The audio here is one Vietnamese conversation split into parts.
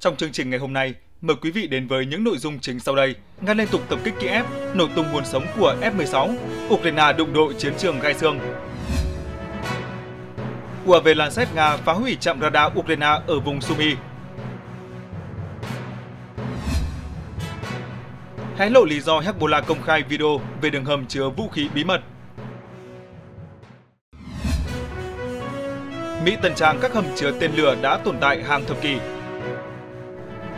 Trong chương trình ngày hôm nay, mời quý vị đến với những nội dung chính sau đây. Nga liên tục tập kích Kiev, nổ tung nguồn sống của F-16, Ukraine đụng độ chiến trường gai xương. UAV Lancet Nga phá hủy trạm radar Ukraine ở vùng Sumy. Hé lộ lý do Hezbollah công khai video về đường hầm chứa vũ khí bí mật. Mỹ tần trang các hầm chứa tên lửa đã tồn tại hàng thập kỷ,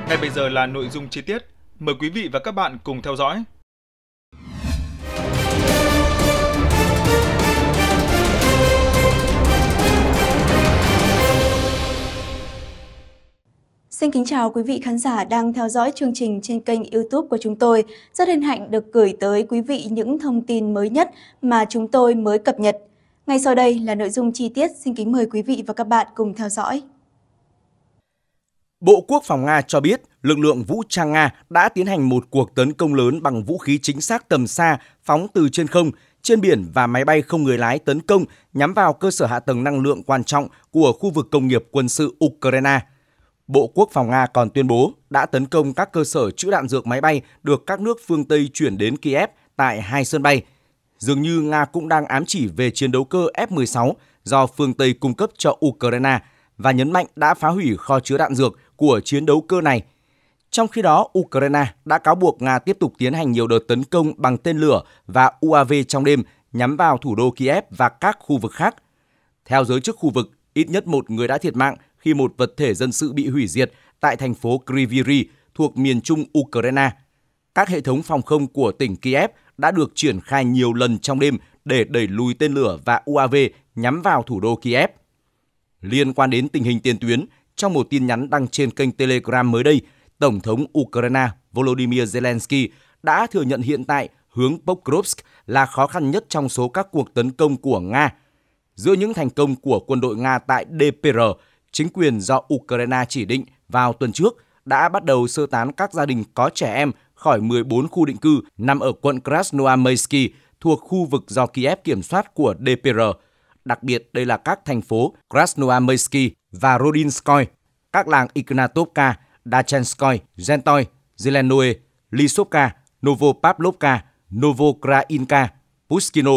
ngay bây giờ là nội dung chi tiết. Mời quý vị và các bạn cùng theo dõi. Xin kính chào quý vị khán giả đang theo dõi chương trình trên kênh YouTube của chúng tôi. Rất hân hạnh được gửi tới quý vị những thông tin mới nhất mà chúng tôi mới cập nhật. Ngay sau đây là nội dung chi tiết, xin kính mời quý vị và các bạn cùng theo dõi. Bộ Quốc phòng Nga cho biết lực lượng vũ trang Nga đã tiến hành một cuộc tấn công lớn bằng vũ khí chính xác tầm xa phóng từ trên không, trên biển và máy bay không người lái tấn công nhắm vào cơ sở hạ tầng năng lượng quan trọng của khu vực công nghiệp quân sự Ukraine. Bộ Quốc phòng Nga còn tuyên bố đã tấn công các cơ sở trữ đạn dược máy bay được các nước phương Tây chuyển đến Kiev tại hai sân bay. Dường như Nga cũng đang ám chỉ về chiến đấu cơ F-16 do phương Tây cung cấp cho Ukraine và nhấn mạnh đã phá hủy kho chứa đạn dược của chiến đấu cơ này. Trong khi đó, Ukraine đã cáo buộc Nga tiếp tục tiến hành nhiều đợt tấn công bằng tên lửa và UAV trong đêm nhắm vào thủ đô Kiev và các khu vực khác. Theo giới chức khu vực, ít nhất một người đã thiệt mạng khi một vật thể dân sự bị hủy diệt tại thành phố Kriviri thuộc miền trung Ukraine. Các hệ thống phòng không của tỉnh Kiev đã được triển khai nhiều lần trong đêm để đẩy lùi tên lửa và UAV nhắm vào thủ đô Kiev. Liên quan đến tình hình tiền tuyến, trong một tin nhắn đăng trên kênh Telegram mới đây, Tổng thống Ukraine Volodymyr Zelensky đã thừa nhận hiện tại hướng Pokrovsk là khó khăn nhất trong số các cuộc tấn công của Nga. Giữa những thành công của quân đội Nga tại DPR, chính quyền do Ukraine chỉ định vào tuần trước đã bắt đầu sơ tán các gia đình có trẻ em khỏi 14 khu định cư nằm ở quận Krasnoyarsk thuộc khu vực do Kiev kiểm soát của DPR đặc biệt đây là các thành phố Krasnoyarsk và Rodinskoy, các làng Ignatovka, Dachenskoy, Gentoy, Zelenoe, Lisovka, Novopavlovka, Novokrainka, Puskino,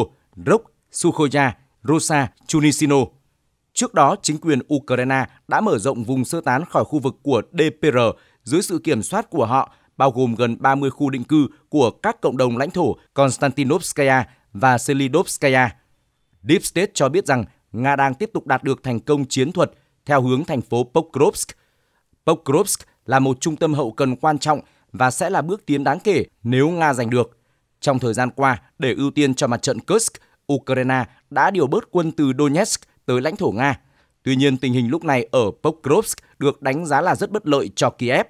Rok, Sukhoya, Rosa, Chunisino. Trước đó, chính quyền Ukraine đã mở rộng vùng sơ tán khỏi khu vực của DPR dưới sự kiểm soát của họ, bao gồm gần 30 khu định cư của các cộng đồng lãnh thổ Konstantinovskaya và Selidovskaya. Deep State cho biết rằng Nga đang tiếp tục đạt được thành công chiến thuật theo hướng thành phố Pokrovsk. Pokrovsk là một trung tâm hậu cần quan trọng và sẽ là bước tiến đáng kể nếu Nga giành được. Trong thời gian qua, để ưu tiên cho mặt trận Kursk, Ukraine đã điều bớt quân từ Donetsk tới lãnh thổ Nga. Tuy nhiên, tình hình lúc này ở Pokrovsk được đánh giá là rất bất lợi cho Kiev.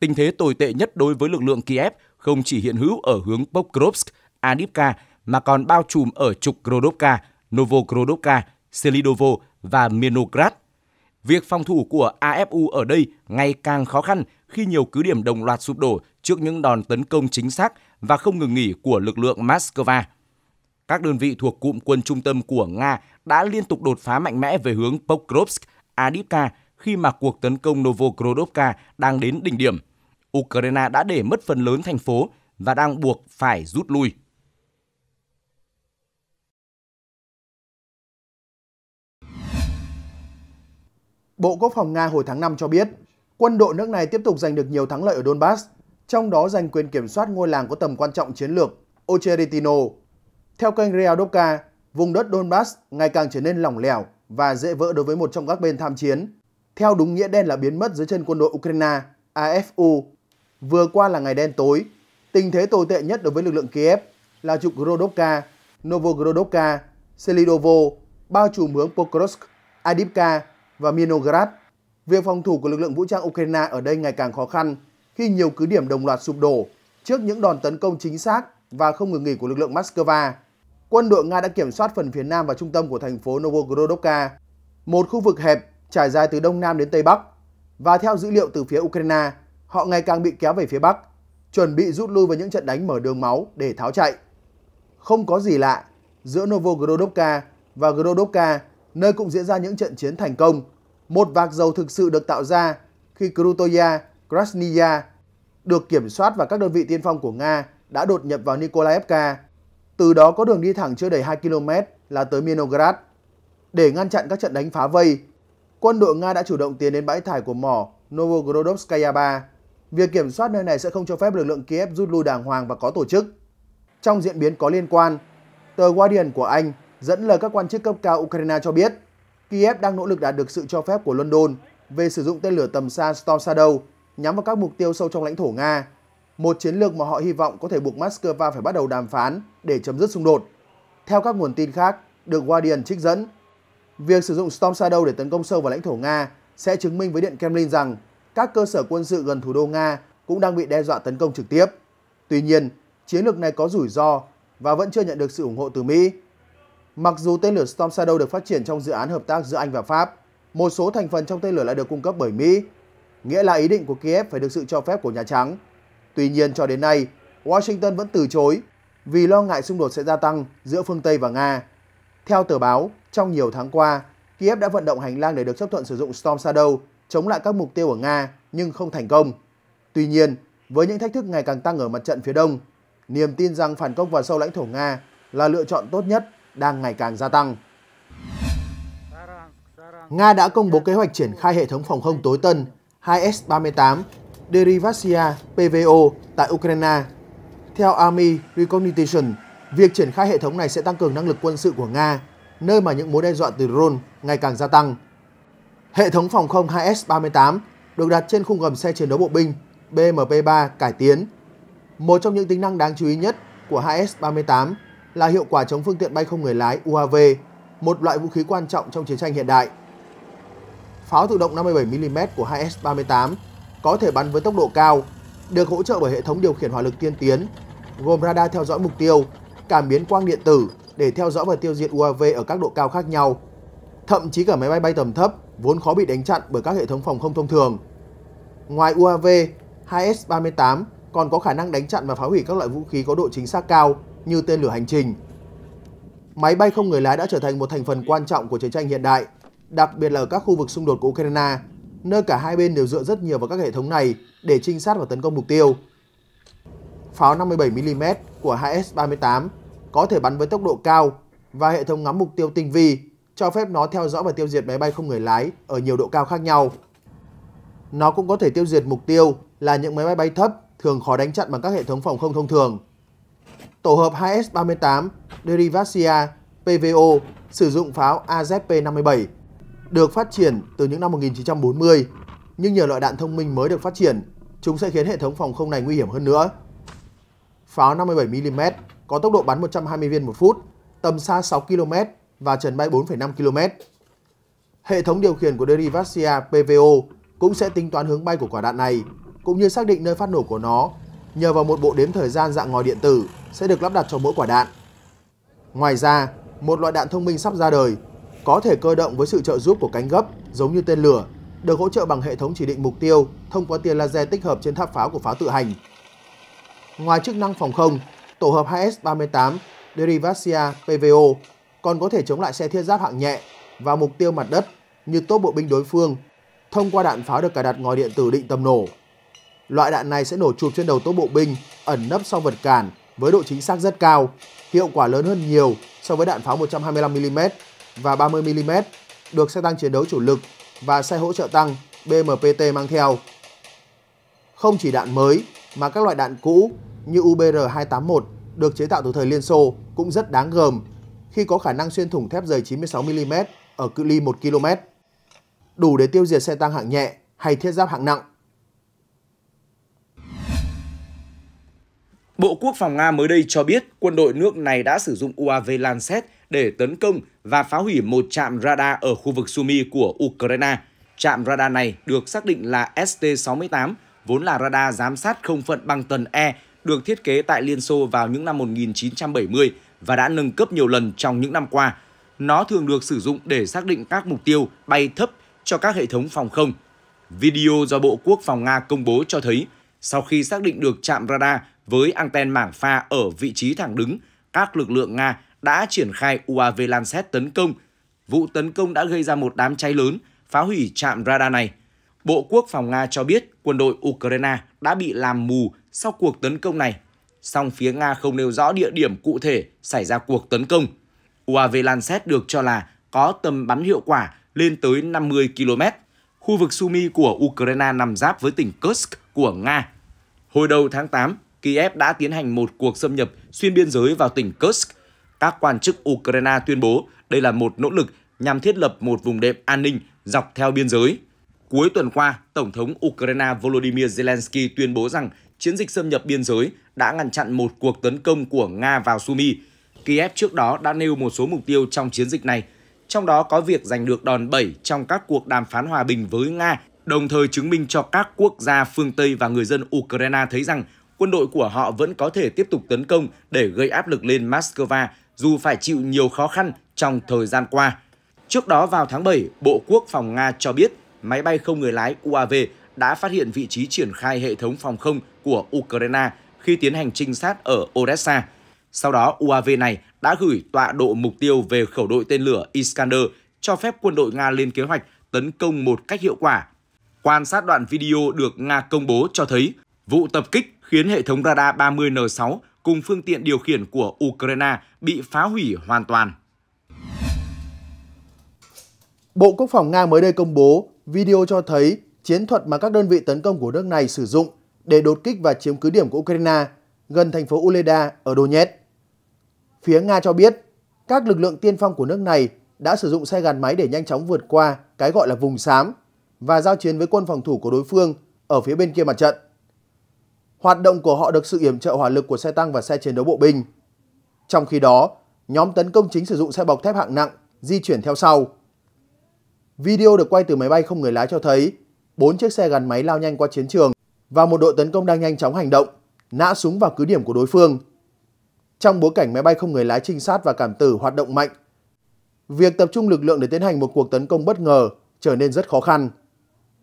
Tình thế tồi tệ nhất đối với lực lượng Kiev không chỉ hiện hữu ở hướng Pokrovsk, Adivka mà còn bao trùm ở trục Grodovka, Novogrodovka, Selidovo và Mirnograd. Việc phòng thủ của AFU ở đây ngày càng khó khăn khi nhiều cứ điểm đồng loạt sụp đổ trước những đòn tấn công chính xác và không ngừng nghỉ của lực lượng Moscow. Các đơn vị thuộc cụm quân trung tâm của Nga đã liên tục đột phá mạnh mẽ về hướng Pokrovsk, Adivka khi mà cuộc tấn công Novogrodovka đang đến đỉnh điểm. Ukraine đã để mất phần lớn thành phố và đang buộc phải rút lui. Bộ Quốc phòng Nga hồi tháng 5 cho biết, quân đội nước này tiếp tục giành được nhiều thắng lợi ở Donbass, trong đó giành quyền kiểm soát ngôi làng có tầm quan trọng chiến lược Ocheretino. Theo kênh Realdoka, vùng đất Donbass ngày càng trở nên lỏng lẻo và dễ vỡ đối với một trong các bên tham chiến, theo đúng nghĩa đen là biến mất dưới chân quân đội Ukraine, AFU. Vừa qua là ngày đen tối, tình thế tồi tệ nhất đối với lực lượng Kiev là trục Grodovka, Novogrodovka, Selidovo, bao trùm hướng Pokrovsk, Adipka và Minograd. Việc phòng thủ của lực lượng vũ trang Ukraine ở đây ngày càng khó khăn khi nhiều cứ điểm đồng loạt sụp đổ trước những đòn tấn công chính xác và không ngừng nghỉ của lực lượng Moscow. Quân đội Nga đã kiểm soát phần phía nam và trung tâm của thành phố Novogorodovka, một khu vực hẹp trải dài từ đông nam đến tây bắc. Và theo dữ liệu từ phía Ukraine, họ ngày càng bị kéo về phía bắc, chuẩn bị rút lui với những trận đánh mở đường máu để tháo chạy. Không có gì lạ, giữa Novogorodovka và Grodovka nơi cũng diễn ra những trận chiến thành công. Một vạc dầu thực sự được tạo ra khi Krutoya, Krasnaya được kiểm soát và các đơn vị tiên phong của Nga đã đột nhập vào Nikolaevka. Từ đó có đường đi thẳng chưa đầy 2 km là tới Minograd. Để ngăn chặn các trận đánh phá vây, quân đội Nga đã chủ động tiến đến bãi thải của mỏ Novogrodovskaya. 3. Việc kiểm soát nơi này sẽ không cho phép lực lượng Kiev rút lui đàng hoàng và có tổ chức. Trong diễn biến có liên quan, tờ Guardian của Anh dẫn lời các quan chức cấp cao Ukraine cho biết, Kiev đang nỗ lực đạt được sự cho phép của London về sử dụng tên lửa tầm xa Storm Shadow nhắm vào các mục tiêu sâu trong lãnh thổ Nga, một chiến lược mà họ hy vọng có thể buộc Moscow phải bắt đầu đàm phán để chấm dứt xung đột. Theo các nguồn tin khác, được Guardian trích dẫn, việc sử dụng Storm Shadow để tấn công sâu vào lãnh thổ Nga sẽ chứng minh với Điện Kremlin rằng các cơ sở quân sự gần thủ đô Nga cũng đang bị đe dọa tấn công trực tiếp. Tuy nhiên, chiến lược này có rủi ro và vẫn chưa nhận được sự ủng hộ từ Mỹ. Mặc dù tên lửa Storm Shadow được phát triển trong dự án hợp tác giữa Anh và Pháp, một số thành phần trong tên lửa lại được cung cấp bởi Mỹ, nghĩa là ý định của Kiev phải được sự cho phép của Nhà Trắng. Tuy nhiên cho đến nay, Washington vẫn từ chối vì lo ngại xung đột sẽ gia tăng giữa phương Tây và Nga. Theo tờ báo, trong nhiều tháng qua, Kiev đã vận động hành lang để được chấp thuận sử dụng Storm Shadow chống lại các mục tiêu ở Nga nhưng không thành công. Tuy nhiên, với những thách thức ngày càng tăng ở mặt trận phía đông, niềm tin rằng phản công vào sâu lãnh thổ Nga là lựa chọn tốt nhất đang ngày càng gia tăng. Nga đã công bố kế hoạch triển khai hệ thống phòng không tối tân 2S-38 Derivacia PVO tại Ukraine. Theo Army Recognition, việc triển khai hệ thống này sẽ tăng cường năng lực quân sự của Nga, nơi mà những mối đe dọa từ drone ngày càng gia tăng. Hệ thống phòng không 2S-38 được đặt trên khung gầm xe chiến đấu bộ binh BMP-3 cải tiến. Một trong những tính năng đáng chú ý nhất của 2S-38 là hiệu quả chống phương tiện bay không người lái UAV, một loại vũ khí quan trọng trong chiến tranh hiện đại. Pháo tự động 57mm của 2S-38 có thể bắn với tốc độ cao, được hỗ trợ bởi hệ thống điều khiển hỏa lực tiên tiến, gồm radar theo dõi mục tiêu, cảm biến quang điện tử để theo dõi và tiêu diệt UAV ở các độ cao khác nhau, thậm chí cả máy bay bay tầm thấp vốn khó bị đánh chặn bởi các hệ thống phòng không thông thường. Ngoài UAV, 2S-38 còn có khả năng đánh chặn và phá hủy các loại vũ khí có độ chính xác cao như tên lửa hành trình. Máy bay không người lái đã trở thành một thành phần quan trọng của chiến tranh hiện đại, đặc biệt là ở các khu vực xung đột của Ukraine, nơi cả hai bên đều dựa rất nhiều vào các hệ thống này để trinh sát và tấn công mục tiêu. Pháo 57mm của HS-38 có thể bắn với tốc độ cao và hệ thống ngắm mục tiêu tinh vi cho phép nó theo dõi và tiêu diệt máy bay không người lái ở nhiều độ cao khác nhau. Nó cũng có thể tiêu diệt mục tiêu là những máy bay bay thấp thường khó đánh chặn bằng các hệ thống phòng không thông thường tổ hợp 2S38 derivacia PVO sử dụng pháo AZP-57 được phát triển từ những năm 1940, nhưng nhờ loại đạn thông minh mới được phát triển, chúng sẽ khiến hệ thống phòng không này nguy hiểm hơn nữa. Pháo 57mm có tốc độ bắn 120 viên một phút, tầm xa 6 km và trần bay 4,5 km. Hệ thống điều khiển của derivacia PVO cũng sẽ tính toán hướng bay của quả đạn này, cũng như xác định nơi phát nổ của nó nhờ vào một bộ đếm thời gian dạng ngòi điện tử sẽ được lắp đặt cho mỗi quả đạn. Ngoài ra, một loại đạn thông minh sắp ra đời có thể cơ động với sự trợ giúp của cánh gấp giống như tên lửa, được hỗ trợ bằng hệ thống chỉ định mục tiêu thông qua tia laser tích hợp trên tháp pháo của pháo tự hành. Ngoài chức năng phòng không, tổ hợp 2S38 derivacia PVO còn có thể chống lại xe thiết giáp hạng nhẹ và mục tiêu mặt đất như tốt bộ binh đối phương thông qua đạn pháo được cài đặt ngòi điện tử định tầm nổ. Loại đạn này sẽ nổ chụp trên đầu tốt bộ binh, ẩn nấp sau vật cản với độ chính xác rất cao, hiệu quả lớn hơn nhiều so với đạn pháo 125mm và 30mm được xe tăng chiến đấu chủ lực và xe hỗ trợ tăng BMPT mang theo. Không chỉ đạn mới mà các loại đạn cũ như UBR-281 được chế tạo từ thời Liên Xô cũng rất đáng gờm khi có khả năng xuyên thủng thép dày 96mm ở cự ly 1 km, đủ để tiêu diệt xe tăng hạng nhẹ hay thiết giáp hạng nặng. Bộ Quốc phòng Nga mới đây cho biết quân đội nước này đã sử dụng UAV Lancet để tấn công và phá hủy một trạm radar ở khu vực Sumy của Ukraine. Trạm radar này được xác định là ST-68, vốn là radar giám sát không phận băng tần E, được thiết kế tại Liên Xô vào những năm 1970 và đã nâng cấp nhiều lần trong những năm qua. Nó thường được sử dụng để xác định các mục tiêu bay thấp cho các hệ thống phòng không. Video do Bộ Quốc phòng Nga công bố cho thấy, sau khi xác định được trạm radar, với anten mảng pha ở vị trí thẳng đứng, các lực lượng Nga đã triển khai UAV Lancet tấn công. Vụ tấn công đã gây ra một đám cháy lớn, phá hủy trạm radar này. Bộ Quốc phòng Nga cho biết quân đội Ukraine đã bị làm mù sau cuộc tấn công này, song phía Nga không nêu rõ địa điểm cụ thể xảy ra cuộc tấn công. UAV Lancet được cho là có tầm bắn hiệu quả lên tới 50 km. Khu vực Sumy của Ukraine nằm giáp với tỉnh Kursk của Nga. Hồi đầu tháng 8, Kiev đã tiến hành một cuộc xâm nhập xuyên biên giới vào tỉnh Kursk. Các quan chức Ukraine tuyên bố đây là một nỗ lực nhằm thiết lập một vùng đệm an ninh dọc theo biên giới. Cuối tuần qua, Tổng thống Ukraine Volodymyr Zelensky tuyên bố rằng chiến dịch xâm nhập biên giới đã ngăn chặn một cuộc tấn công của Nga vào Sumy. Kiev trước đó đã nêu một số mục tiêu trong chiến dịch này, trong đó có việc giành được đòn bẩy trong các cuộc đàm phán hòa bình với Nga, đồng thời chứng minh cho các quốc gia phương Tây và người dân Ukraine thấy rằng quân đội của họ vẫn có thể tiếp tục tấn công để gây áp lực lên Moscow dù phải chịu nhiều khó khăn trong thời gian qua. Trước đó vào tháng 7, Bộ Quốc phòng Nga cho biết máy bay không người lái UAV đã phát hiện vị trí triển khai hệ thống phòng không của Ukraine khi tiến hành trinh sát ở Odessa. Sau đó, UAV này đã gửi tọa độ mục tiêu về khẩu đội tên lửa Iskander, cho phép quân đội Nga lên kế hoạch tấn công một cách hiệu quả. Quan sát đoạn video được Nga công bố cho thấy Vụ tập kích khiến hệ thống radar 30N6 cùng phương tiện điều khiển của Ukraine bị phá hủy hoàn toàn. Bộ Quốc phòng Nga mới đây công bố video cho thấy chiến thuật mà các đơn vị tấn công của nước này sử dụng để đột kích và chiếm cứ điểm của Ukraine gần thành phố Uleda ở Donetsk. Phía Nga cho biết, các lực lượng tiên phong của nước này đã sử dụng xe gắn máy để nhanh chóng vượt qua cái gọi là vùng xám và giao chiến với quân phòng thủ của đối phương ở phía bên kia mặt trận. Hoạt động của họ được sự yểm trợ hỏa lực của xe tăng và xe chiến đấu bộ binh. Trong khi đó, nhóm tấn công chính sử dụng xe bọc thép hạng nặng di chuyển theo sau. Video được quay từ máy bay không người lái cho thấy bốn chiếc xe gắn máy lao nhanh qua chiến trường và một đội tấn công đang nhanh chóng hành động, nã súng vào cứ điểm của đối phương. Trong bối cảnh máy bay không người lái trinh sát và cảm tử hoạt động mạnh, việc tập trung lực lượng để tiến hành một cuộc tấn công bất ngờ trở nên rất khó khăn.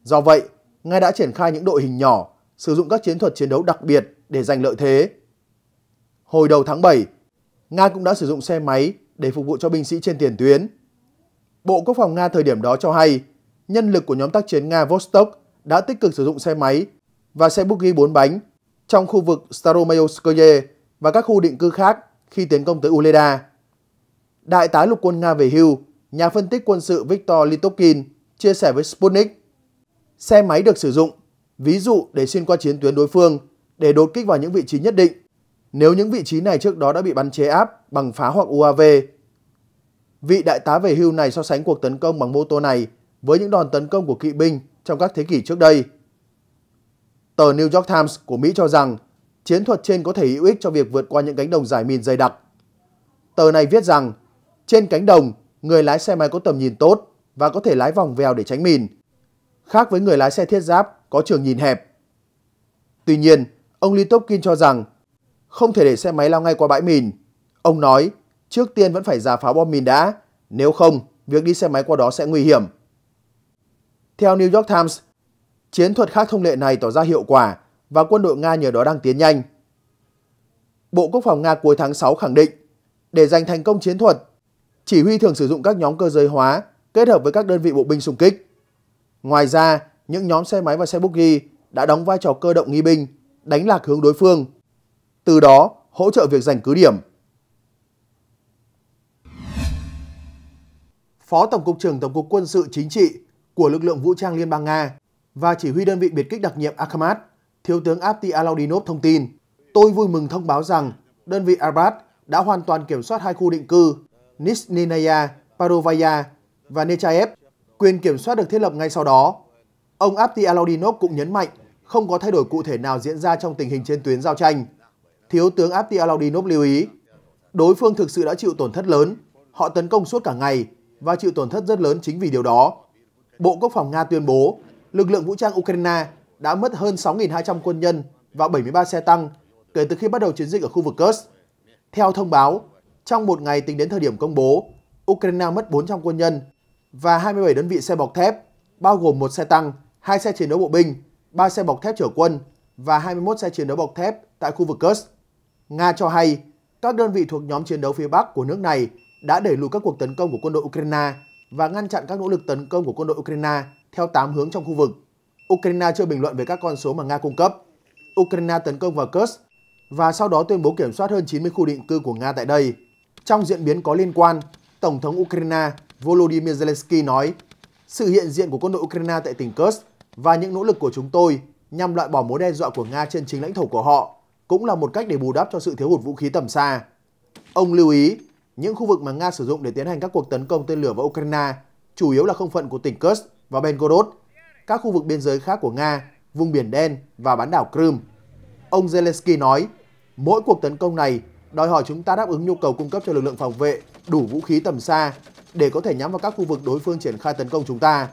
Do vậy, Nga đã triển khai những đội hình nhỏ sử dụng các chiến thuật chiến đấu đặc biệt để giành lợi thế. Hồi đầu tháng 7, Nga cũng đã sử dụng xe máy để phục vụ cho binh sĩ trên tiền tuyến. Bộ Quốc phòng Nga thời điểm đó cho hay, nhân lực của nhóm tác chiến Nga Vostok đã tích cực sử dụng xe máy và xe buggy 4 bánh trong khu vực Staromayoskoye và các khu định cư khác khi tiến công tới Uleda. Đại tá lục quân Nga về hưu, nhà phân tích quân sự Viktor Litokin chia sẻ với Sputnik, xe máy được sử dụng ví dụ để xuyên qua chiến tuyến đối phương để đột kích vào những vị trí nhất định nếu những vị trí này trước đó đã bị bắn chế áp bằng phá hoặc UAV. Vị đại tá về hưu này so sánh cuộc tấn công bằng mô tô này với những đòn tấn công của kỵ binh trong các thế kỷ trước đây. Tờ New York Times của Mỹ cho rằng chiến thuật trên có thể hữu ích cho việc vượt qua những cánh đồng giải mìn dày đặc. Tờ này viết rằng trên cánh đồng, người lái xe máy có tầm nhìn tốt và có thể lái vòng vèo để tránh mìn khác với người lái xe thiết giáp có trường nhìn hẹp. Tuy nhiên, ông Litopkin cho rằng không thể để xe máy lao ngay qua bãi mìn. Ông nói trước tiên vẫn phải giả phá bom mìn đã, nếu không việc đi xe máy qua đó sẽ nguy hiểm. Theo New York Times, chiến thuật khác thông lệ này tỏ ra hiệu quả và quân đội Nga nhờ đó đang tiến nhanh. Bộ Quốc phòng Nga cuối tháng 6 khẳng định, để giành thành công chiến thuật, chỉ huy thường sử dụng các nhóm cơ giới hóa kết hợp với các đơn vị bộ binh xung kích. Ngoài ra, những nhóm xe máy và xe bogie đã đóng vai trò cơ động nghi binh, đánh lạc hướng đối phương. Từ đó, hỗ trợ việc giành cứ điểm. Phó Tổng cục trưởng Tổng cục Quân sự Chính trị của lực lượng vũ trang Liên bang Nga và chỉ huy đơn vị biệt kích đặc nhiệm Akhamat, Thiếu tướng Apti Alaudinov thông tin, tôi vui mừng thông báo rằng đơn vị Arbat đã hoàn toàn kiểm soát hai khu định cư Nisninaya, Parovaya và Nechayev Quyền kiểm soát được thiết lập ngay sau đó. Ông Abdi Alaudinov cũng nhấn mạnh không có thay đổi cụ thể nào diễn ra trong tình hình trên tuyến giao tranh. Thiếu tướng Abdi Alaudinov lưu ý, đối phương thực sự đã chịu tổn thất lớn, họ tấn công suốt cả ngày và chịu tổn thất rất lớn chính vì điều đó. Bộ Quốc phòng Nga tuyên bố lực lượng vũ trang Ukraine đã mất hơn 6.200 quân nhân và 73 xe tăng kể từ khi bắt đầu chiến dịch ở khu vực Kursk. Theo thông báo, trong một ngày tính đến thời điểm công bố, Ukraine mất 400 quân nhân và 27 đơn vị xe bọc thép, bao gồm một xe tăng, hai xe chiến đấu bộ binh, ba xe bọc thép chở quân và 21 xe chiến đấu bọc thép tại khu vực Kursk. Nga cho hay các đơn vị thuộc nhóm chiến đấu phía Bắc của nước này đã đẩy lùi các cuộc tấn công của quân đội Ukraine và ngăn chặn các nỗ lực tấn công của quân đội Ukraine theo 8 hướng trong khu vực. Ukraine chưa bình luận về các con số mà Nga cung cấp. Ukraine tấn công vào Kursk và sau đó tuyên bố kiểm soát hơn 90 khu định cư của Nga tại đây. Trong diễn biến có liên quan, Tổng thống Ukraine Volodymyr Zelensky nói, sự hiện diện của quân đội Ukraine tại tỉnh Kursk và những nỗ lực của chúng tôi nhằm loại bỏ mối đe dọa của Nga trên chính lãnh thổ của họ cũng là một cách để bù đắp cho sự thiếu hụt vũ khí tầm xa. Ông lưu ý, những khu vực mà Nga sử dụng để tiến hành các cuộc tấn công tên lửa vào Ukraine chủ yếu là không phận của tỉnh Kursk và Belgorod, các khu vực biên giới khác của Nga, vùng Biển Đen và bán đảo Crimea. Ông Zelensky nói, mỗi cuộc tấn công này đòi hỏi chúng ta đáp ứng nhu cầu cung cấp cho lực lượng phòng vệ đủ vũ khí tầm xa để có thể nhắm vào các khu vực đối phương triển khai tấn công chúng ta.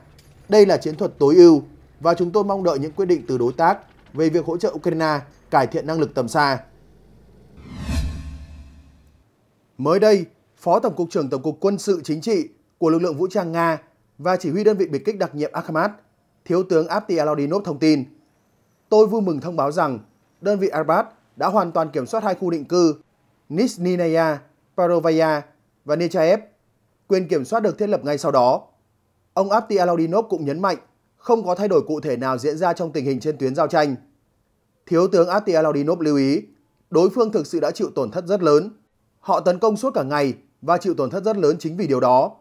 Đây là chiến thuật tối ưu và chúng tôi mong đợi những quyết định từ đối tác về việc hỗ trợ Ukraine cải thiện năng lực tầm xa. Mới đây, Phó Tổng cục trưởng Tổng cục Quân sự Chính trị của lực lượng vũ trang Nga và chỉ huy đơn vị biệt kích đặc nhiệm Akhamat, Thiếu tướng Apti Alaudinov thông tin. Tôi vui mừng thông báo rằng đơn vị Arbat đã hoàn toàn kiểm soát hai khu định cư Nizhnaya, Parovaya và Nechaev quyền kiểm soát được thiết lập ngay sau đó. Ông Abdi Alaudinov cũng nhấn mạnh không có thay đổi cụ thể nào diễn ra trong tình hình trên tuyến giao tranh. Thiếu tướng Abdi Alaudinov lưu ý, đối phương thực sự đã chịu tổn thất rất lớn. Họ tấn công suốt cả ngày và chịu tổn thất rất lớn chính vì điều đó.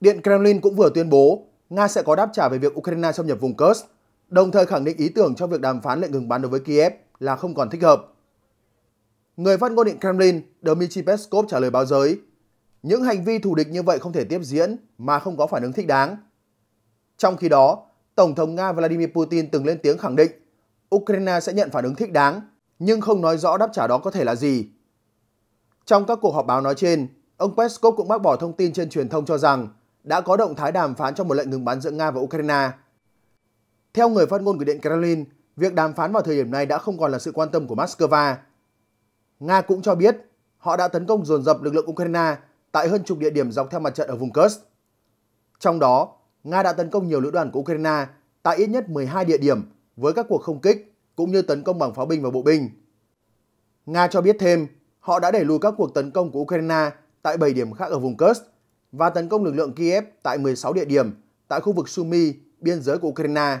Điện Kremlin cũng vừa tuyên bố Nga sẽ có đáp trả về việc Ukraine xâm nhập vùng Kursk, đồng thời khẳng định ý tưởng cho việc đàm phán lệnh ngừng bắn đối với Kiev là không còn thích hợp. Người phát ngôn Điện Kremlin Dmitry Peskov trả lời báo giới những hành vi thù địch như vậy không thể tiếp diễn mà không có phản ứng thích đáng. Trong khi đó, Tổng thống Nga Vladimir Putin từng lên tiếng khẳng định Ukraine sẽ nhận phản ứng thích đáng, nhưng không nói rõ đáp trả đó có thể là gì. Trong các cuộc họp báo nói trên, ông Peskov cũng bác bỏ thông tin trên truyền thông cho rằng đã có động thái đàm phán trong một lệnh ngừng bắn giữa Nga và Ukraine. Theo người phát ngôn của Điện Kremlin, việc đàm phán vào thời điểm này đã không còn là sự quan tâm của Moscow. Nga cũng cho biết họ đã tấn công dồn dập lực lượng Ukraine tại hơn chục địa điểm dọc theo mặt trận ở vùng Kursk. Trong đó, Nga đã tấn công nhiều lữ đoàn của Ukraine tại ít nhất 12 địa điểm với các cuộc không kích cũng như tấn công bằng pháo binh và bộ binh. Nga cho biết thêm, họ đã đẩy lùi các cuộc tấn công của Ukraine tại 7 điểm khác ở vùng Kursk và tấn công lực lượng Kiev tại 16 địa điểm tại khu vực Sumy, biên giới của Ukraine.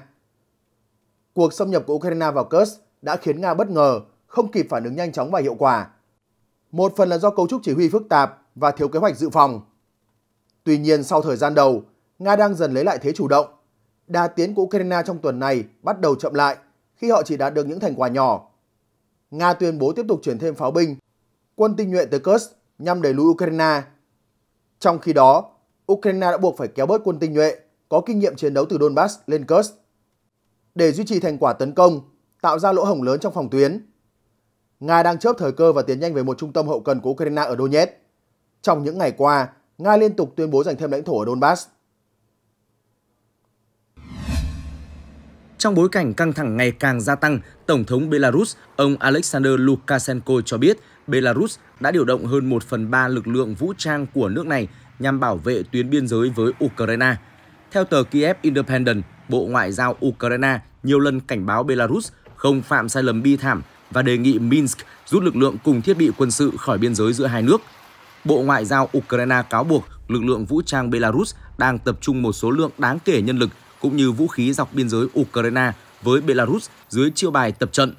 Cuộc xâm nhập của Ukraine vào Kursk đã khiến Nga bất ngờ, không kịp phản ứng nhanh chóng và hiệu quả. Một phần là do cấu trúc chỉ huy phức tạp và thiếu kế hoạch dự phòng. Tuy nhiên sau thời gian đầu, Nga đang dần lấy lại thế chủ động. Đà tiến của Ukraine trong tuần này bắt đầu chậm lại khi họ chỉ đạt được những thành quả nhỏ. Nga tuyên bố tiếp tục chuyển thêm pháo binh, quân tinh nhuệ tới Kursk nhằm đẩy lùi Ukraine. Trong khi đó, Ukraine đã buộc phải kéo bớt quân tinh nhuệ có kinh nghiệm chiến đấu từ Donbass lên Kursk để duy trì thành quả tấn công, tạo ra lỗ hổng lớn trong phòng tuyến. Nga đang chớp thời cơ và tiến nhanh về một trung tâm hậu cần của Ukraine ở Donetsk. Trong những ngày qua, Nga liên tục tuyên bố giành thêm lãnh thổ ở Donbass. Trong bối cảnh căng thẳng ngày càng gia tăng, Tổng thống Belarus, ông Alexander Lukashenko cho biết Belarus đã điều động hơn 1 phần 3 lực lượng vũ trang của nước này nhằm bảo vệ tuyến biên giới với Ukraine. Theo tờ Kiev Independent, Bộ Ngoại giao Ukraine nhiều lần cảnh báo Belarus không phạm sai lầm bi thảm và đề nghị Minsk rút lực lượng cùng thiết bị quân sự khỏi biên giới giữa hai nước – Bộ Ngoại giao Ukraine cáo buộc lực lượng vũ trang Belarus đang tập trung một số lượng đáng kể nhân lực cũng như vũ khí dọc biên giới Ukraine với Belarus dưới chiêu bài tập trận.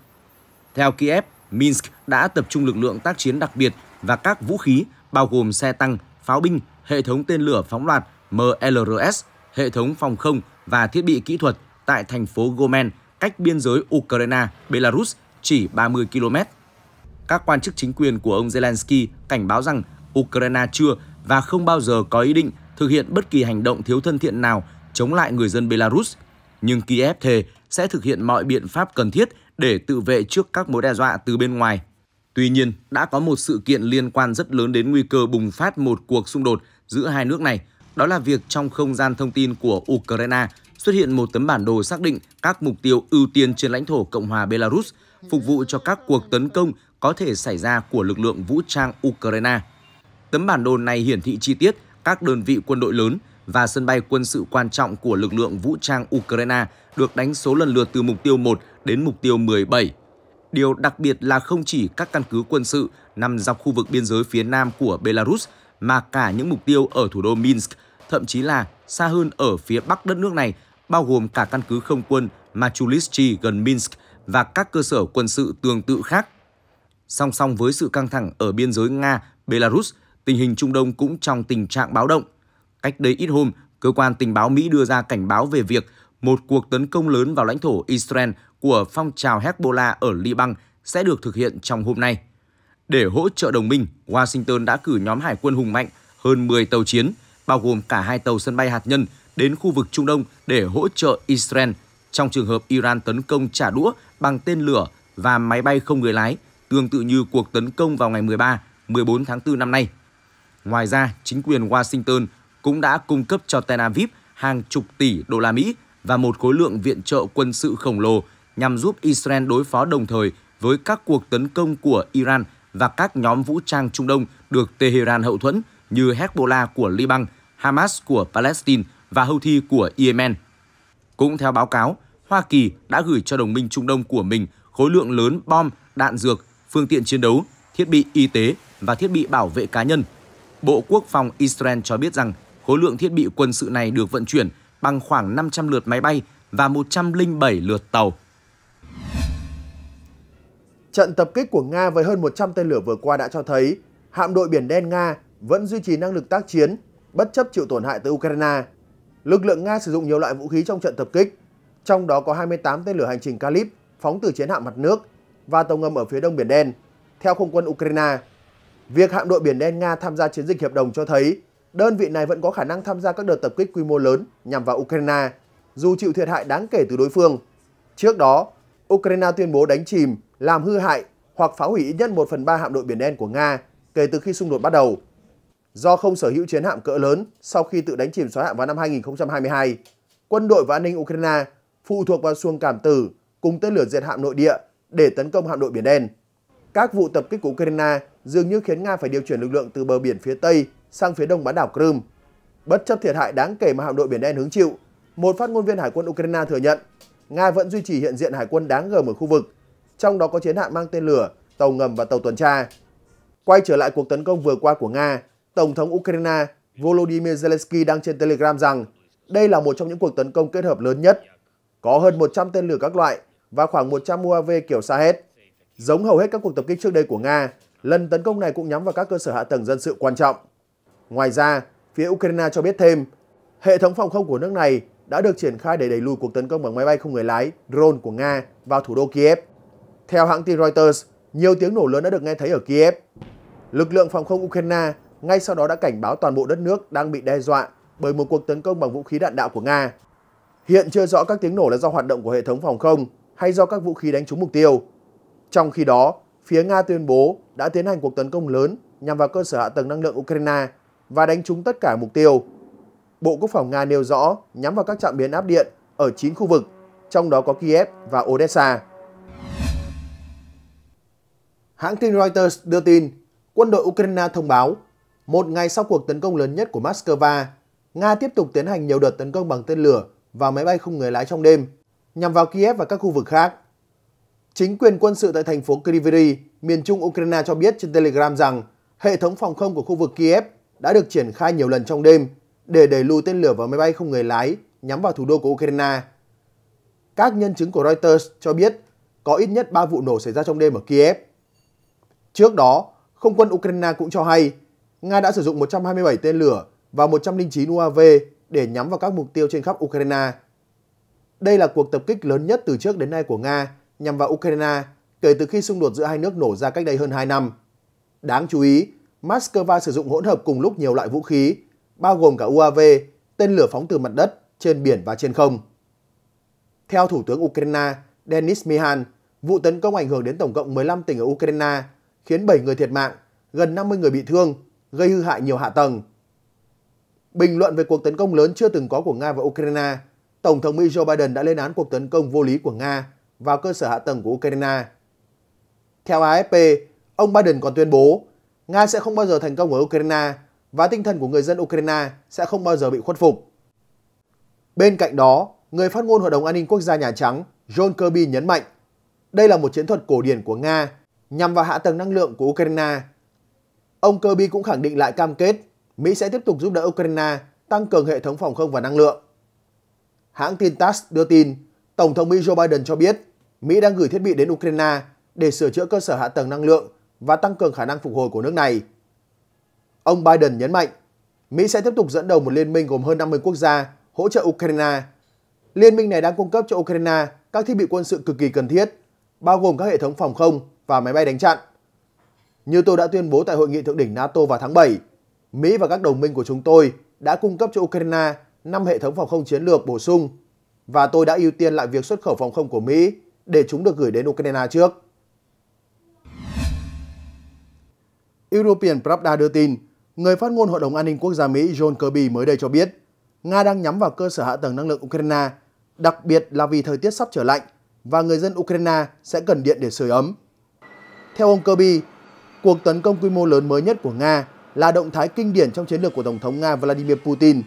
Theo Kiev, Minsk đã tập trung lực lượng tác chiến đặc biệt và các vũ khí bao gồm xe tăng, pháo binh, hệ thống tên lửa phóng loạt MLRS, hệ thống phòng không và thiết bị kỹ thuật tại thành phố Gomen, cách biên giới Ukraine, Belarus chỉ 30 km. Các quan chức chính quyền của ông Zelensky cảnh báo rằng Ukraine chưa và không bao giờ có ý định thực hiện bất kỳ hành động thiếu thân thiện nào chống lại người dân Belarus. Nhưng Kiev thề sẽ thực hiện mọi biện pháp cần thiết để tự vệ trước các mối đe dọa từ bên ngoài. Tuy nhiên, đã có một sự kiện liên quan rất lớn đến nguy cơ bùng phát một cuộc xung đột giữa hai nước này, đó là việc trong không gian thông tin của Ukraine xuất hiện một tấm bản đồ xác định các mục tiêu ưu tiên trên lãnh thổ Cộng hòa Belarus, phục vụ cho các cuộc tấn công có thể xảy ra của lực lượng vũ trang Ukraine. Tấm bản đồ này hiển thị chi tiết các đơn vị quân đội lớn và sân bay quân sự quan trọng của lực lượng vũ trang Ukraine được đánh số lần lượt từ mục tiêu 1 đến mục tiêu 17. Điều đặc biệt là không chỉ các căn cứ quân sự nằm dọc khu vực biên giới phía nam của Belarus mà cả những mục tiêu ở thủ đô Minsk, thậm chí là xa hơn ở phía bắc đất nước này, bao gồm cả căn cứ không quân Machulichi gần Minsk và các cơ sở quân sự tương tự khác. Song song với sự căng thẳng ở biên giới Nga, Belarus – tình hình Trung Đông cũng trong tình trạng báo động. Cách đây ít hôm, cơ quan tình báo Mỹ đưa ra cảnh báo về việc một cuộc tấn công lớn vào lãnh thổ Israel của phong trào Hezbollah ở Liban sẽ được thực hiện trong hôm nay. Để hỗ trợ đồng minh, Washington đã cử nhóm hải quân hùng mạnh hơn 10 tàu chiến, bao gồm cả hai tàu sân bay hạt nhân đến khu vực Trung Đông để hỗ trợ Israel trong trường hợp Iran tấn công trả đũa bằng tên lửa và máy bay không người lái, tương tự như cuộc tấn công vào ngày 13, 14 tháng 4 năm nay. Ngoài ra, chính quyền Washington cũng đã cung cấp cho Tel Aviv hàng chục tỷ đô la Mỹ và một khối lượng viện trợ quân sự khổng lồ nhằm giúp Israel đối phó đồng thời với các cuộc tấn công của Iran và các nhóm vũ trang Trung Đông được Tehran hậu thuẫn như Hezbollah của Liban, Hamas của Palestine và Houthi của Yemen. Cũng theo báo cáo, Hoa Kỳ đã gửi cho đồng minh Trung Đông của mình khối lượng lớn bom, đạn dược, phương tiện chiến đấu, thiết bị y tế và thiết bị bảo vệ cá nhân – Bộ Quốc phòng Israel cho biết rằng khối lượng thiết bị quân sự này được vận chuyển bằng khoảng 500 lượt máy bay và 107 lượt tàu. Trận tập kích của Nga với hơn 100 tên lửa vừa qua đã cho thấy hạm đội Biển Đen Nga vẫn duy trì năng lực tác chiến bất chấp chịu tổn hại từ Ukraine. Lực lượng Nga sử dụng nhiều loại vũ khí trong trận tập kích, trong đó có 28 tên lửa hành trình Kalib phóng từ chiến hạm mặt nước và tàu ngầm ở phía đông Biển Đen, theo không quân Ukraine. Việc hạm đội Biển Đen Nga tham gia chiến dịch hiệp đồng cho thấy đơn vị này vẫn có khả năng tham gia các đợt tập kích quy mô lớn nhằm vào Ukraine, dù chịu thiệt hại đáng kể từ đối phương. Trước đó, Ukraine tuyên bố đánh chìm, làm hư hại hoặc phá hủy ít nhất 1 phần 3 hạm đội Biển Đen của Nga kể từ khi xung đột bắt đầu. Do không sở hữu chiến hạm cỡ lớn sau khi tự đánh chìm xóa hạm vào năm 2022, quân đội và an ninh Ukraine phụ thuộc vào xuồng cảm tử cùng tên lửa diệt hạm nội địa để tấn công hạm đội Biển Đen. Các vụ tập kích của Ukraine dường như khiến Nga phải điều chuyển lực lượng từ bờ biển phía Tây sang phía đông bán đảo Crimea. Bất chấp thiệt hại đáng kể mà hạm đội Biển Đen hứng chịu, một phát ngôn viên Hải quân Ukraine thừa nhận Nga vẫn duy trì hiện diện hải quân đáng gờm ở khu vực, trong đó có chiến hạm mang tên lửa, tàu ngầm và tàu tuần tra. Quay trở lại cuộc tấn công vừa qua của Nga, Tổng thống Ukraine Volodymyr Zelensky đăng trên Telegram rằng đây là một trong những cuộc tấn công kết hợp lớn nhất. Có hơn 100 tên lửa các loại và khoảng 100 UAV kiểu Sahed. Giống hầu hết các cuộc tập kích trước đây của Nga, lần tấn công này cũng nhắm vào các cơ sở hạ tầng dân sự quan trọng. Ngoài ra, phía Ukraine cho biết thêm, hệ thống phòng không của nước này đã được triển khai để đẩy lùi cuộc tấn công bằng máy bay không người lái, drone của Nga vào thủ đô Kiev. Theo hãng tin Reuters, nhiều tiếng nổ lớn đã được nghe thấy ở Kiev. Lực lượng phòng không Ukraine ngay sau đó đã cảnh báo toàn bộ đất nước đang bị đe dọa bởi một cuộc tấn công bằng vũ khí đạn đạo của Nga. Hiện chưa rõ các tiếng nổ là do hoạt động của hệ thống phòng không hay do các vũ khí đánh trúng mục tiêu. Trong khi đó, phía Nga tuyên bố đã tiến hành cuộc tấn công lớn nhằm vào cơ sở hạ tầng năng lượng Ukraine và đánh trúng tất cả mục tiêu. Bộ Quốc phòng Nga nêu rõ nhắm vào các trạm biến áp điện ở 9 khu vực, trong đó có Kiev và Odessa. Hãng tin Reuters đưa tin, quân đội Ukraine thông báo, một ngày sau cuộc tấn công lớn nhất của Moscow, Nga tiếp tục tiến hành nhiều đợt tấn công bằng tên lửa và máy bay không người lái trong đêm, nhằm vào Kiev và các khu vực khác. Chính quyền quân sự tại thành phố Kryvyi, miền trung Ukraine cho biết trên Telegram rằng hệ thống phòng không của khu vực Kiev đã được triển khai nhiều lần trong đêm để đẩy lùi tên lửa và máy bay không người lái nhắm vào thủ đô của Ukraine. Các nhân chứng của Reuters cho biết có ít nhất 3 vụ nổ xảy ra trong đêm ở Kiev. Trước đó, không quân Ukraine cũng cho hay Nga đã sử dụng 127 tên lửa và 109 UAV để nhắm vào các mục tiêu trên khắp Ukraine. Đây là cuộc tập kích lớn nhất từ trước đến nay của Nga nhằm vào Ukraine kể từ khi xung đột giữa hai nước nổ ra cách đây hơn 2 năm. Đáng chú ý, Moscow sử dụng hỗn hợp cùng lúc nhiều loại vũ khí, bao gồm cả UAV, tên lửa phóng từ mặt đất, trên biển và trên không. Theo Thủ tướng Ukraine Denis Mihan, vụ tấn công ảnh hưởng đến tổng cộng 15 tỉnh ở Ukraine, khiến 7 người thiệt mạng, gần 50 người bị thương, gây hư hại nhiều hạ tầng. Bình luận về cuộc tấn công lớn chưa từng có của Nga và Ukraine, Tổng thống Mỹ Joe Biden đã lên án cuộc tấn công vô lý của Nga vào cơ sở hạ tầng của Ukraine. Theo AFP, ông Biden còn tuyên bố Nga sẽ không bao giờ thành công ở Ukraine và tinh thần của người dân Ukraine sẽ không bao giờ bị khuất phục. Bên cạnh đó, người phát ngôn Hội đồng An ninh Quốc gia Nhà Trắng John Kirby nhấn mạnh đây là một chiến thuật cổ điển của Nga nhằm vào hạ tầng năng lượng của Ukraine. Ông Kirby cũng khẳng định lại cam kết Mỹ sẽ tiếp tục giúp đỡ Ukraine tăng cường hệ thống phòng không và năng lượng. Hãng tin TASS đưa tin Tổng thống Mỹ Joe Biden cho biết Mỹ đang gửi thiết bị đến Ukraine để sửa chữa cơ sở hạ tầng năng lượng và tăng cường khả năng phục hồi của nước này. Ông Biden nhấn mạnh, Mỹ sẽ tiếp tục dẫn đầu một liên minh gồm hơn 50 quốc gia hỗ trợ Ukraine. Liên minh này đang cung cấp cho Ukraine các thiết bị quân sự cực kỳ cần thiết, bao gồm các hệ thống phòng không và máy bay đánh chặn. Như tôi đã tuyên bố tại hội nghị thượng đỉnh NATO vào tháng 7, Mỹ và các đồng minh của chúng tôi đã cung cấp cho Ukraine 5 hệ thống phòng không chiến lược bổ sung và tôi đã ưu tiên lại việc xuất khẩu phòng không của Mỹ để chúng được gửi đến Ukraine trước. European Pravda đưa tin, người phát ngôn Hội đồng An ninh Quốc gia Mỹ John Kirby mới đây cho biết, Nga đang nhắm vào cơ sở hạ tầng năng lượng Ukraine, đặc biệt là vì thời tiết sắp trở lạnh và người dân Ukraine sẽ cần điện để sưởi ấm. Theo ông Kirby, cuộc tấn công quy mô lớn mới nhất của Nga là động thái kinh điển trong chiến lược của Tổng thống Nga Vladimir Putin.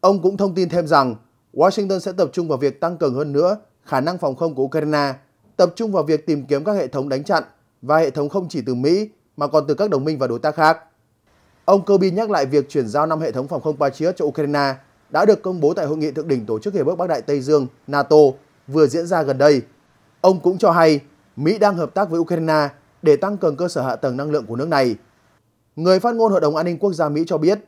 Ông cũng thông tin thêm rằng Washington sẽ tập trung vào việc tăng cường hơn nữa khả năng phòng không của Ukraine, tập trung vào việc tìm kiếm các hệ thống đánh chặn và hệ thống không chỉ từ Mỹ mà còn từ các đồng minh và đối tác khác. Ông Kirby nhắc lại việc chuyển giao 5 hệ thống phòng không Patriot cho Ukraine đã được công bố tại hội nghị thượng đỉnh Tổ chức Hiệp ước Bắc Đại Tây Dương NATO vừa diễn ra gần đây. Ông cũng cho hay Mỹ đang hợp tác với Ukraine để tăng cường cơ sở hạ tầng năng lượng của nước này. Người phát ngôn Hội đồng An ninh Quốc gia Mỹ cho biết,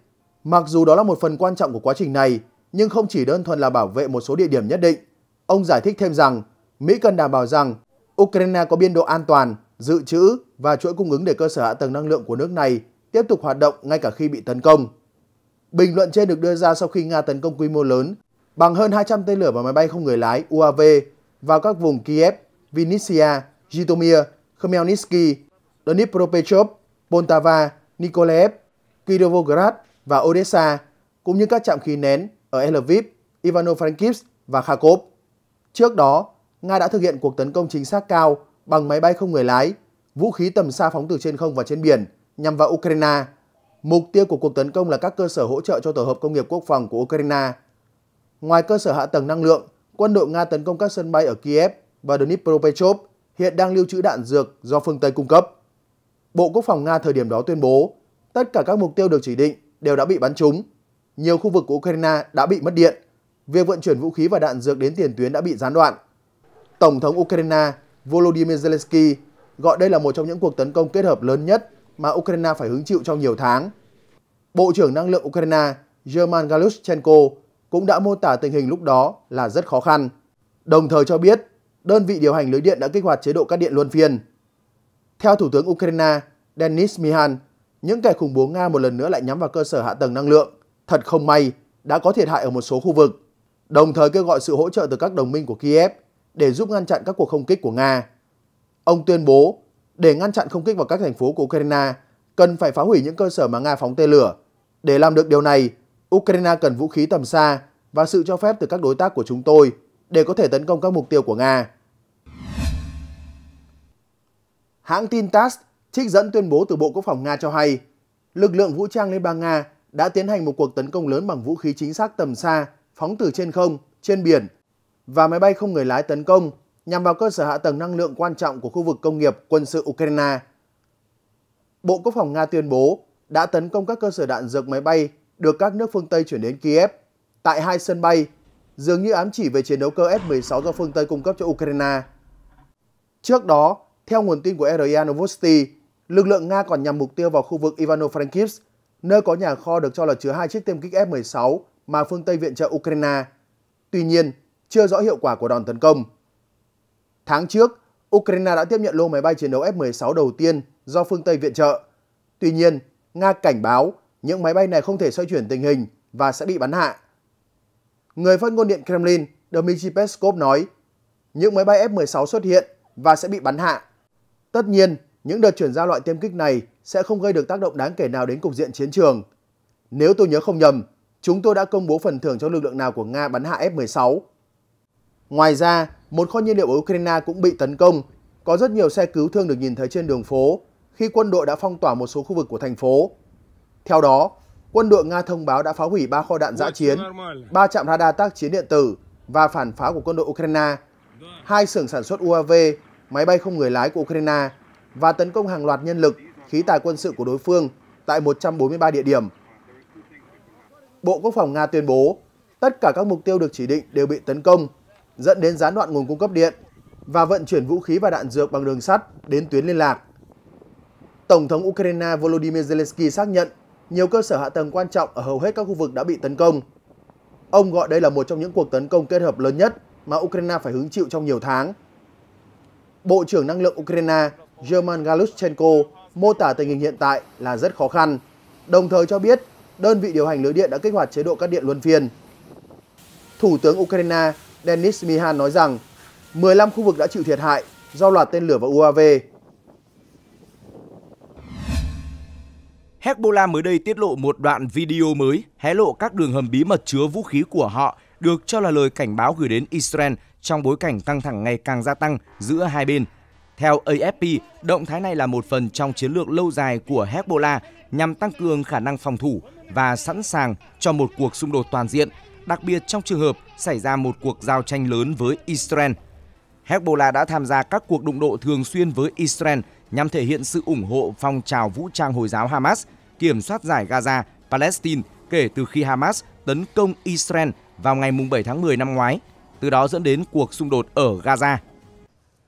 mặc dù đó là một phần quan trọng của quá trình này, nhưng không chỉ đơn thuần là bảo vệ một số địa điểm nhất định. Ông giải thích thêm rằng Mỹ cần đảm bảo rằng Ukraine có biên độ an toàn, dự trữ và chuỗi cung ứng để cơ sở hạ tầng năng lượng của nước này tiếp tục hoạt động ngay cả khi bị tấn công. Bình luận trên được đưa ra sau khi Nga tấn công quy mô lớn bằng hơn 200 tên lửa và máy bay không người lái UAV vào các vùng Kiev, Vinnytsia, Jitomir, Khmelnytsky, Dnipropetrovsk, Poltava, Nikolaev, Kirovograd và Odessa, cũng như các trạm khí nén ở Lviv, Ivano-Frankivsk và Kharkov. Trước đó, Nga đã thực hiện cuộc tấn công chính xác cao bằng máy bay không người lái, vũ khí tầm xa phóng từ trên không và trên biển nhằm vào Ukraine. Mục tiêu của cuộc tấn công là các cơ sở hỗ trợ cho tổ hợp công nghiệp quốc phòng của Ukraine. Ngoài cơ sở hạ tầng năng lượng, quân đội Nga tấn công các sân bay ở Kiev và Dnipropetrovsk hiện đang lưu trữ đạn dược do phương Tây cung cấp. Bộ Quốc phòng Nga thời điểm đó tuyên bố tất cả các mục tiêu được chỉ định đều đã bị bắn trúng nhiều khu vực của Ukraine đã bị mất điện. Việc vận chuyển vũ khí và đạn dược đến tiền tuyến đã bị gián đoạn. Tổng thống Ukraine Volodymyr Zelensky gọi đây là một trong những cuộc tấn công kết hợp lớn nhất mà Ukraine phải hứng chịu trong nhiều tháng. Bộ trưởng Năng lượng Ukraine German Galushchenko cũng đã mô tả tình hình lúc đó là rất khó khăn, đồng thời cho biết đơn vị điều hành lưới điện đã kích hoạt chế độ cắt điện luân phiên. Theo Thủ tướng Ukraine Denis Mihan, những kẻ khủng bố Nga một lần nữa lại nhắm vào cơ sở hạ tầng năng lượng thật không may đã có thiệt hại ở một số khu vực, đồng thời kêu gọi sự hỗ trợ từ các đồng minh của Kiev để giúp ngăn chặn các cuộc không kích của Nga. Ông tuyên bố để ngăn chặn không kích vào các thành phố của Ukraine cần phải phá hủy những cơ sở mà Nga phóng tên lửa. Để làm được điều này, Ukraine cần vũ khí tầm xa và sự cho phép từ các đối tác của chúng tôi để có thể tấn công các mục tiêu của Nga. Hãng tin TASS trích dẫn tuyên bố từ Bộ Quốc phòng Nga cho hay, lực lượng vũ trang Liên bang Nga đã tiến hành một cuộc tấn công lớn bằng vũ khí chính xác tầm xa, phóng từ trên không, trên biển và máy bay không người lái tấn công nhằm vào cơ sở hạ tầng năng lượng quan trọng của khu vực công nghiệp quân sự Ukraine. Bộ Quốc phòng Nga tuyên bố đã tấn công các cơ sở đạn dược máy bay được các nước phương Tây chuyển đến Kiev tại hai sân bay, dường như ám chỉ về chiến đấu cơ F-16 do phương Tây cung cấp cho Ukraine. Trước đó, theo nguồn tin của RIA Novosti, lực lượng Nga còn nhằm mục tiêu vào khu vực Ivano-Frankivsk nơi có nhà kho được cho là chứa hai chiếc tiêm kích F-16 mà phương Tây viện trợ Ukraine. Tuy nhiên, chưa rõ hiệu quả của đòn tấn công. Tháng trước, Ukraine đã tiếp nhận lô máy bay chiến đấu F-16 đầu tiên do phương Tây viện trợ. Tuy nhiên, Nga cảnh báo những máy bay này không thể xoay chuyển tình hình và sẽ bị bắn hạ. Người phát ngôn điện Kremlin Dmitry Peskov nói, những máy bay F-16 xuất hiện và sẽ bị bắn hạ. Tất nhiên, những đợt chuyển giao loại tiêm kích này sẽ không gây được tác động đáng kể nào đến cục diện chiến trường. Nếu tôi nhớ không nhầm, chúng tôi đã công bố phần thưởng cho lực lượng nào của Nga bắn hạ F-16. Ngoài ra, một kho nhiên liệu ở Ukraine cũng bị tấn công. Có rất nhiều xe cứu thương được nhìn thấy trên đường phố khi quân đội đã phong tỏa một số khu vực của thành phố. Theo đó, quân đội Nga thông báo đã phá hủy 3 kho đạn giã chiến, 3 trạm radar tác chiến điện tử và phản phá của quân đội Ukraine, hai xưởng sản xuất UAV, máy bay không người lái của Ukraine và tấn công hàng loạt nhân lực, khí tài quân sự của đối phương tại 143 địa điểm. Bộ Quốc phòng Nga tuyên bố tất cả các mục tiêu được chỉ định đều bị tấn công, dẫn đến gián đoạn nguồn cung cấp điện và vận chuyển vũ khí và đạn dược bằng đường sắt đến tuyến liên lạc. Tổng thống Ukraine Volodymyr Zelensky xác nhận nhiều cơ sở hạ tầng quan trọng ở hầu hết các khu vực đã bị tấn công. Ông gọi đây là một trong những cuộc tấn công kết hợp lớn nhất mà Ukraine phải hứng chịu trong nhiều tháng. Bộ trưởng Năng lượng Ukraine German Galushchenko mô tả tình hình hiện tại là rất khó khăn, đồng thời cho biết đơn vị điều hành lưới điện đã kích hoạt chế độ cắt điện luân phiên. Thủ tướng Ukraine Denis Mihan nói rằng 15 khu vực đã chịu thiệt hại do loạt tên lửa và UAV. Hezbollah mới đây tiết lộ một đoạn video mới hé lộ các đường hầm bí mật chứa vũ khí của họ được cho là lời cảnh báo gửi đến Israel trong bối cảnh căng thẳng ngày càng gia tăng giữa hai bên – theo AFP, động thái này là một phần trong chiến lược lâu dài của Hezbollah nhằm tăng cường khả năng phòng thủ và sẵn sàng cho một cuộc xung đột toàn diện, đặc biệt trong trường hợp xảy ra một cuộc giao tranh lớn với Israel. Hezbollah đã tham gia các cuộc đụng độ thường xuyên với Israel nhằm thể hiện sự ủng hộ phong trào vũ trang Hồi giáo Hamas, kiểm soát giải Gaza, Palestine kể từ khi Hamas tấn công Israel vào ngày 7 tháng 10 năm ngoái, từ đó dẫn đến cuộc xung đột ở Gaza –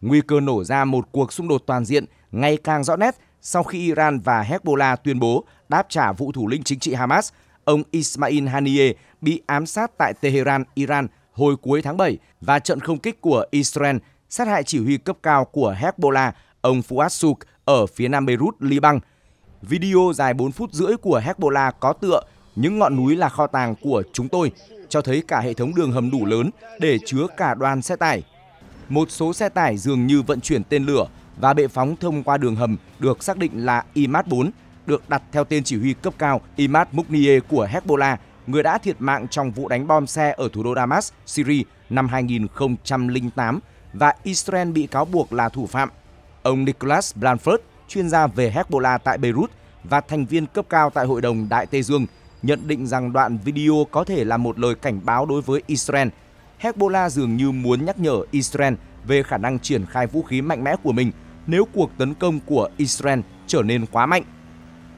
Nguy cơ nổ ra một cuộc xung đột toàn diện ngày càng rõ nét sau khi Iran và Hezbollah tuyên bố đáp trả vụ thủ lĩnh chính trị Hamas, ông Ismail Haniyeh bị ám sát tại Tehran, Iran hồi cuối tháng 7 và trận không kích của Israel sát hại chỉ huy cấp cao của Hezbollah, ông Fuad Suk ở phía nam Beirut, Liban. Video dài 4 phút rưỡi của Hezbollah có tựa Những ngọn núi là kho tàng của chúng tôi, cho thấy cả hệ thống đường hầm đủ lớn để chứa cả đoàn xe tải một số xe tải dường như vận chuyển tên lửa và bệ phóng thông qua đường hầm được xác định là IMAT 4, được đặt theo tên chỉ huy cấp cao Imad Mughnier của Hezbollah, người đã thiệt mạng trong vụ đánh bom xe ở thủ đô Damas, Syria năm 2008 và Israel bị cáo buộc là thủ phạm. Ông Nicholas Blanford, chuyên gia về Hezbollah tại Beirut và thành viên cấp cao tại Hội đồng Đại Tây Dương, nhận định rằng đoạn video có thể là một lời cảnh báo đối với Israel – Hezbollah dường như muốn nhắc nhở Israel về khả năng triển khai vũ khí mạnh mẽ của mình nếu cuộc tấn công của Israel trở nên quá mạnh.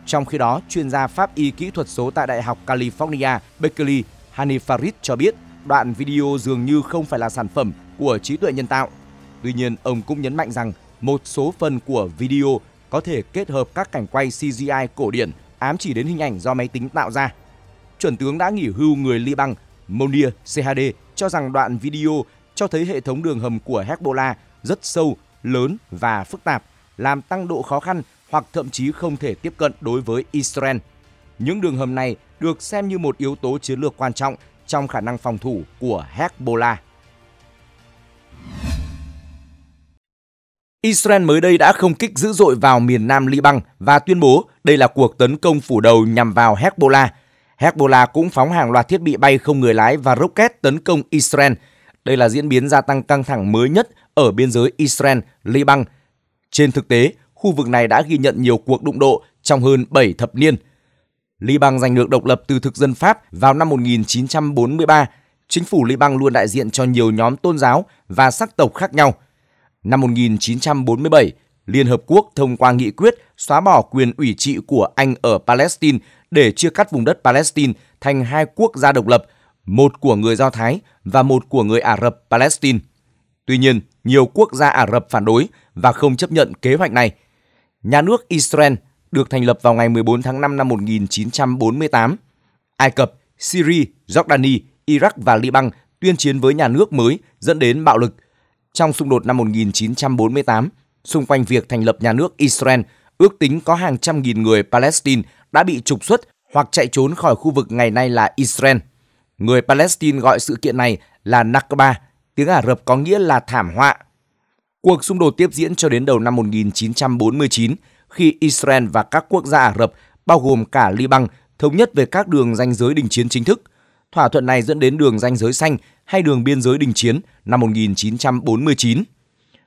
Trong khi đó, chuyên gia pháp y kỹ thuật số tại Đại học California Berkeley Hani Farid cho biết đoạn video dường như không phải là sản phẩm của trí tuệ nhân tạo. Tuy nhiên, ông cũng nhấn mạnh rằng một số phần của video có thể kết hợp các cảnh quay CGI cổ điển ám chỉ đến hình ảnh do máy tính tạo ra. Chuẩn tướng đã nghỉ hưu người Liban Monia Sehade cho rằng đoạn video cho thấy hệ thống đường hầm của Hezbollah rất sâu, lớn và phức tạp, làm tăng độ khó khăn hoặc thậm chí không thể tiếp cận đối với Israel. Những đường hầm này được xem như một yếu tố chiến lược quan trọng trong khả năng phòng thủ của Hezbollah. Israel mới đây đã không kích dữ dội vào miền nam Liban và tuyên bố đây là cuộc tấn công phủ đầu nhằm vào Hezbollah – Hezbollah cũng phóng hàng loạt thiết bị bay không người lái và rocket tấn công Israel. Đây là diễn biến gia tăng căng thẳng mới nhất ở biên giới Israel, Liban. Trên thực tế, khu vực này đã ghi nhận nhiều cuộc đụng độ trong hơn 7 thập niên. Liban giành được độc lập từ thực dân Pháp vào năm 1943. Chính phủ Liban luôn đại diện cho nhiều nhóm tôn giáo và sắc tộc khác nhau. Năm 1947, Liên Hợp Quốc thông qua nghị quyết xóa bỏ quyền ủy trị của Anh ở Palestine để chia cắt vùng đất Palestine thành hai quốc gia độc lập, một của người Do Thái và một của người Ả Rập Palestine. Tuy nhiên, nhiều quốc gia Ả Rập phản đối và không chấp nhận kế hoạch này. Nhà nước Israel được thành lập vào ngày 14 tháng 5 năm 1948. Ai Cập, Syria, Jordani, Iraq và Liban tuyên chiến với nhà nước mới dẫn đến bạo lực. Trong xung đột năm 1948, xung quanh việc thành lập nhà nước Israel, ước tính có hàng trăm nghìn người Palestine đã bị trục xuất hoặc chạy trốn khỏi khu vực ngày nay là Israel. Người Palestine gọi sự kiện này là Nakba, tiếng Ả Rập có nghĩa là thảm họa. Cuộc xung đột tiếp diễn cho đến đầu năm 1949 khi Israel và các quốc gia Ả Rập bao gồm cả Liban thống nhất về các đường ranh giới đình chiến chính thức. Thỏa thuận này dẫn đến đường ranh giới xanh hay đường biên giới đình chiến năm 1949.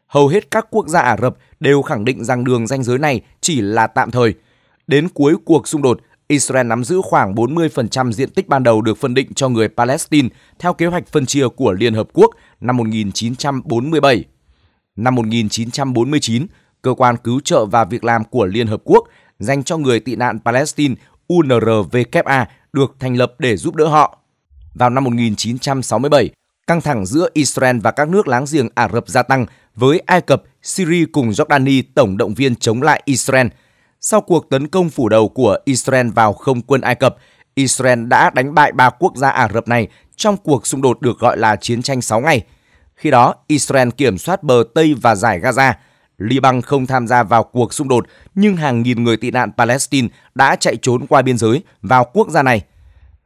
Hầu hết các quốc gia Ả Rập đều khẳng định rằng đường ranh giới này chỉ là tạm thời – Đến cuối cuộc xung đột, Israel nắm giữ khoảng 40% diện tích ban đầu được phân định cho người Palestine theo kế hoạch phân chia của Liên Hợp Quốc năm 1947. Năm 1949, Cơ quan Cứu trợ và Việc làm của Liên Hợp Quốc dành cho người tị nạn Palestine UNRWA được thành lập để giúp đỡ họ. Vào năm 1967, căng thẳng giữa Israel và các nước láng giềng Ả Rập gia tăng với Ai Cập, Syria cùng Jordani tổng động viên chống lại Israel – sau cuộc tấn công phủ đầu của Israel vào không quân Ai Cập, Israel đã đánh bại ba quốc gia Ả Rập này trong cuộc xung đột được gọi là chiến tranh 6 ngày. Khi đó, Israel kiểm soát bờ Tây và giải Gaza. Liban không tham gia vào cuộc xung đột, nhưng hàng nghìn người tị nạn Palestine đã chạy trốn qua biên giới vào quốc gia này.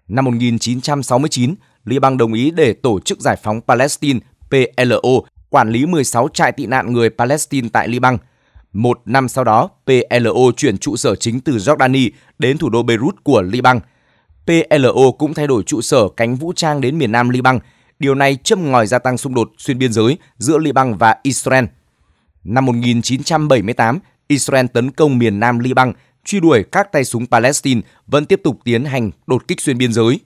Năm 1969, Liban đồng ý để Tổ chức Giải phóng Palestine PLO quản lý 16 trại tị nạn người Palestine tại Liban – một năm sau đó, PLO chuyển trụ sở chính từ Jordani đến thủ đô Beirut của Liban. PLO cũng thay đổi trụ sở cánh vũ trang đến miền nam Liban. Điều này châm ngòi gia tăng xung đột xuyên biên giới giữa Liban và Israel. Năm 1978, Israel tấn công miền nam Liban, truy đuổi các tay súng Palestine vẫn tiếp tục tiến hành đột kích xuyên biên giới.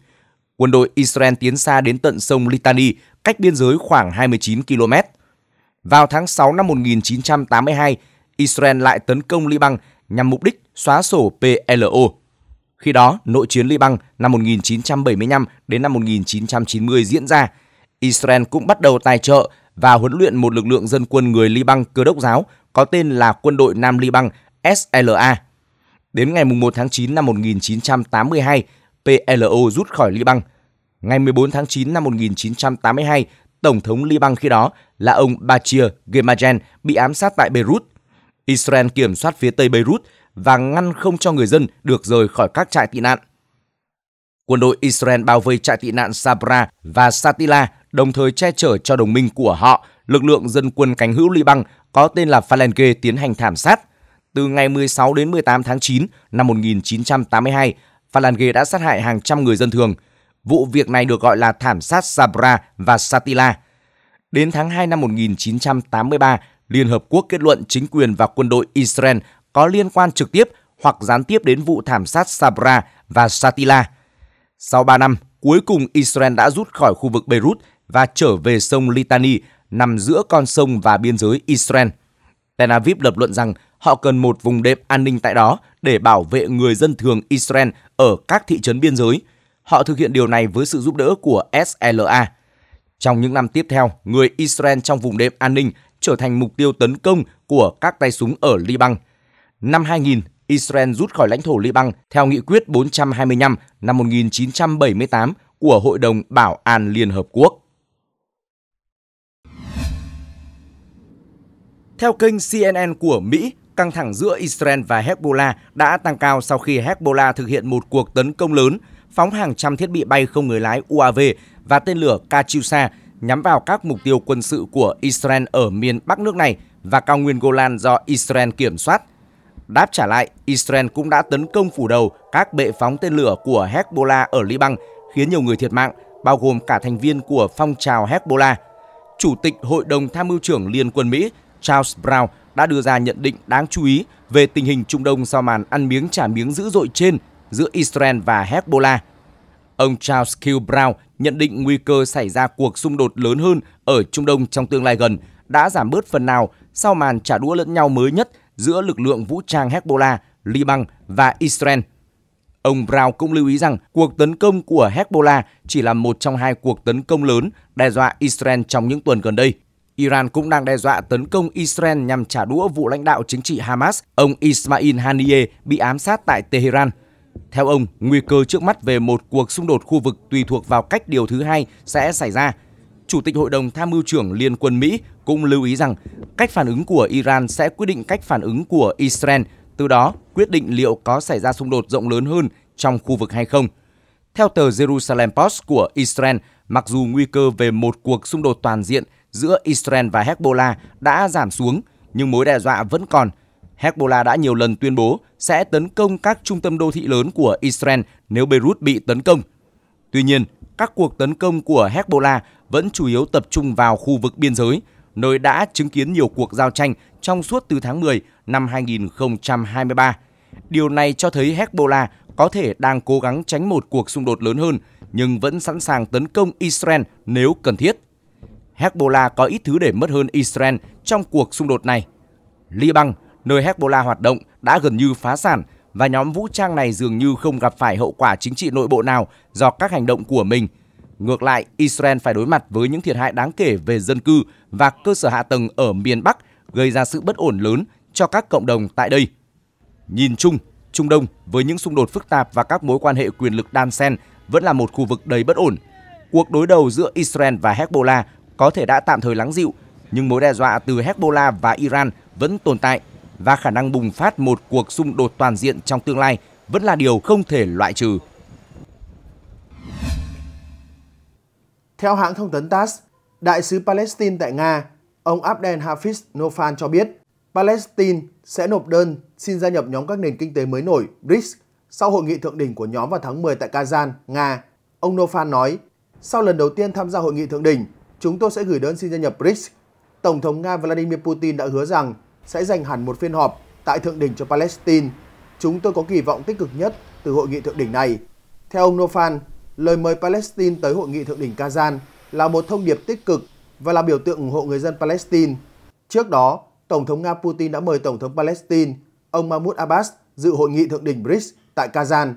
Quân đội Israel tiến xa đến tận sông Litani, cách biên giới khoảng 29 km. Vào tháng 6 năm 1982, Israel lại tấn công Liban nhằm mục đích xóa sổ PLO. Khi đó, nội chiến Liban năm 1975 đến năm 1990 diễn ra. Israel cũng bắt đầu tài trợ và huấn luyện một lực lượng dân quân người Liban cơ đốc giáo có tên là Quân đội Nam Liban SLA. Đến ngày 1 tháng 9 năm 1982, PLO rút khỏi Liban. Ngày 14 tháng 9 năm 1982, Tổng thống Liban khi đó là ông Bachir Gemagen bị ám sát tại Beirut Israel kiểm soát phía tây Beirut và ngăn không cho người dân được rời khỏi các trại tị nạn. Quân đội Israel bao vây trại tị nạn Sabra và Satila, đồng thời che chở cho đồng minh của họ, lực lượng dân quân cánh hữu Liban có tên là Falange tiến hành thảm sát. Từ ngày 16 đến 18 tháng 9 năm 1982, Falange đã sát hại hàng trăm người dân thường. Vụ việc này được gọi là thảm sát Sabra và Satila. Đến tháng 2 năm 1983, Liên Hợp Quốc kết luận chính quyền và quân đội Israel có liên quan trực tiếp hoặc gián tiếp đến vụ thảm sát Sabra và Shatila. Sau 3 năm, cuối cùng Israel đã rút khỏi khu vực Beirut và trở về sông Litani nằm giữa con sông và biên giới Israel. Tel Aviv lập luận rằng họ cần một vùng đệm an ninh tại đó để bảo vệ người dân thường Israel ở các thị trấn biên giới. Họ thực hiện điều này với sự giúp đỡ của SLA. Trong những năm tiếp theo, người Israel trong vùng đệm an ninh trở thành mục tiêu tấn công của các tay súng ở Liban. Năm 2000, Israel rút khỏi lãnh thổ Liban theo nghị quyết 425 năm 1978 của Hội đồng Bảo an Liên Hợp Quốc. Theo kênh CNN của Mỹ, căng thẳng giữa Israel và Hezbollah đã tăng cao sau khi Hezbollah thực hiện một cuộc tấn công lớn, phóng hàng trăm thiết bị bay không người lái UAV và tên lửa Katyusha nhắm vào các mục tiêu quân sự của Israel ở miền Bắc nước này và cao nguyên Golan do Israel kiểm soát. Đáp trả lại, Israel cũng đã tấn công phủ đầu các bệ phóng tên lửa của Hezbollah ở Liban, khiến nhiều người thiệt mạng, bao gồm cả thành viên của phong trào Hezbollah. Chủ tịch Hội đồng Tham mưu trưởng Liên quân Mỹ Charles Brown đã đưa ra nhận định đáng chú ý về tình hình Trung Đông sau màn ăn miếng trả miếng dữ dội trên giữa Israel và Hezbollah. Ông Charles Q. Brown nhận định nguy cơ xảy ra cuộc xung đột lớn hơn ở Trung Đông trong tương lai gần đã giảm bớt phần nào sau màn trả đũa lẫn nhau mới nhất giữa lực lượng vũ trang Hezbollah, Liban và Israel. Ông Brown cũng lưu ý rằng cuộc tấn công của Hezbollah chỉ là một trong hai cuộc tấn công lớn đe dọa Israel trong những tuần gần đây. Iran cũng đang đe dọa tấn công Israel nhằm trả đũa vụ lãnh đạo chính trị Hamas, ông Ismail Haniyeh bị ám sát tại Tehran – theo ông, nguy cơ trước mắt về một cuộc xung đột khu vực tùy thuộc vào cách điều thứ hai sẽ xảy ra. Chủ tịch Hội đồng Tham mưu trưởng Liên quân Mỹ cũng lưu ý rằng cách phản ứng của Iran sẽ quyết định cách phản ứng của Israel, từ đó quyết định liệu có xảy ra xung đột rộng lớn hơn trong khu vực hay không. Theo tờ Jerusalem Post của Israel, mặc dù nguy cơ về một cuộc xung đột toàn diện giữa Israel và Hezbollah đã giảm xuống, nhưng mối đe dọa vẫn còn – Hezbollah đã nhiều lần tuyên bố sẽ tấn công các trung tâm đô thị lớn của Israel nếu Beirut bị tấn công. Tuy nhiên, các cuộc tấn công của Hezbollah vẫn chủ yếu tập trung vào khu vực biên giới, nơi đã chứng kiến nhiều cuộc giao tranh trong suốt từ tháng 10 năm 2023. Điều này cho thấy Hezbollah có thể đang cố gắng tránh một cuộc xung đột lớn hơn nhưng vẫn sẵn sàng tấn công Israel nếu cần thiết. Hezbollah có ít thứ để mất hơn Israel trong cuộc xung đột này. Liban nơi Hezbollah hoạt động đã gần như phá sản và nhóm vũ trang này dường như không gặp phải hậu quả chính trị nội bộ nào do các hành động của mình. Ngược lại, Israel phải đối mặt với những thiệt hại đáng kể về dân cư và cơ sở hạ tầng ở miền Bắc gây ra sự bất ổn lớn cho các cộng đồng tại đây. Nhìn chung, Trung Đông với những xung đột phức tạp và các mối quan hệ quyền lực đan xen vẫn là một khu vực đầy bất ổn. Cuộc đối đầu giữa Israel và Hezbollah có thể đã tạm thời lắng dịu, nhưng mối đe dọa từ Hezbollah và Iran vẫn tồn tại và khả năng bùng phát một cuộc xung đột toàn diện trong tương lai vẫn là điều không thể loại trừ. Theo hãng thông tấn TASS, đại sứ Palestine tại Nga, ông Abdel Hafiz Nofan cho biết Palestine sẽ nộp đơn xin gia nhập nhóm các nền kinh tế mới nổi BRICS sau hội nghị thượng đỉnh của nhóm vào tháng 10 tại Kazan, Nga. Ông Nofan nói, sau lần đầu tiên tham gia hội nghị thượng đỉnh, chúng tôi sẽ gửi đơn xin gia nhập BRICS. Tổng thống Nga Vladimir Putin đã hứa rằng sẽ dành hẳn một phiên họp tại Thượng đỉnh cho Palestine. Chúng tôi có kỳ vọng tích cực nhất từ hội nghị thượng đỉnh này. Theo ông Nofan, lời mời Palestine tới hội nghị thượng đỉnh Kazan là một thông điệp tích cực và là biểu tượng ủng hộ người dân Palestine. Trước đó, Tổng thống Nga Putin đã mời Tổng thống Palestine, ông Mahmoud Abbas, dự hội nghị thượng đỉnh BRICS tại Kazan.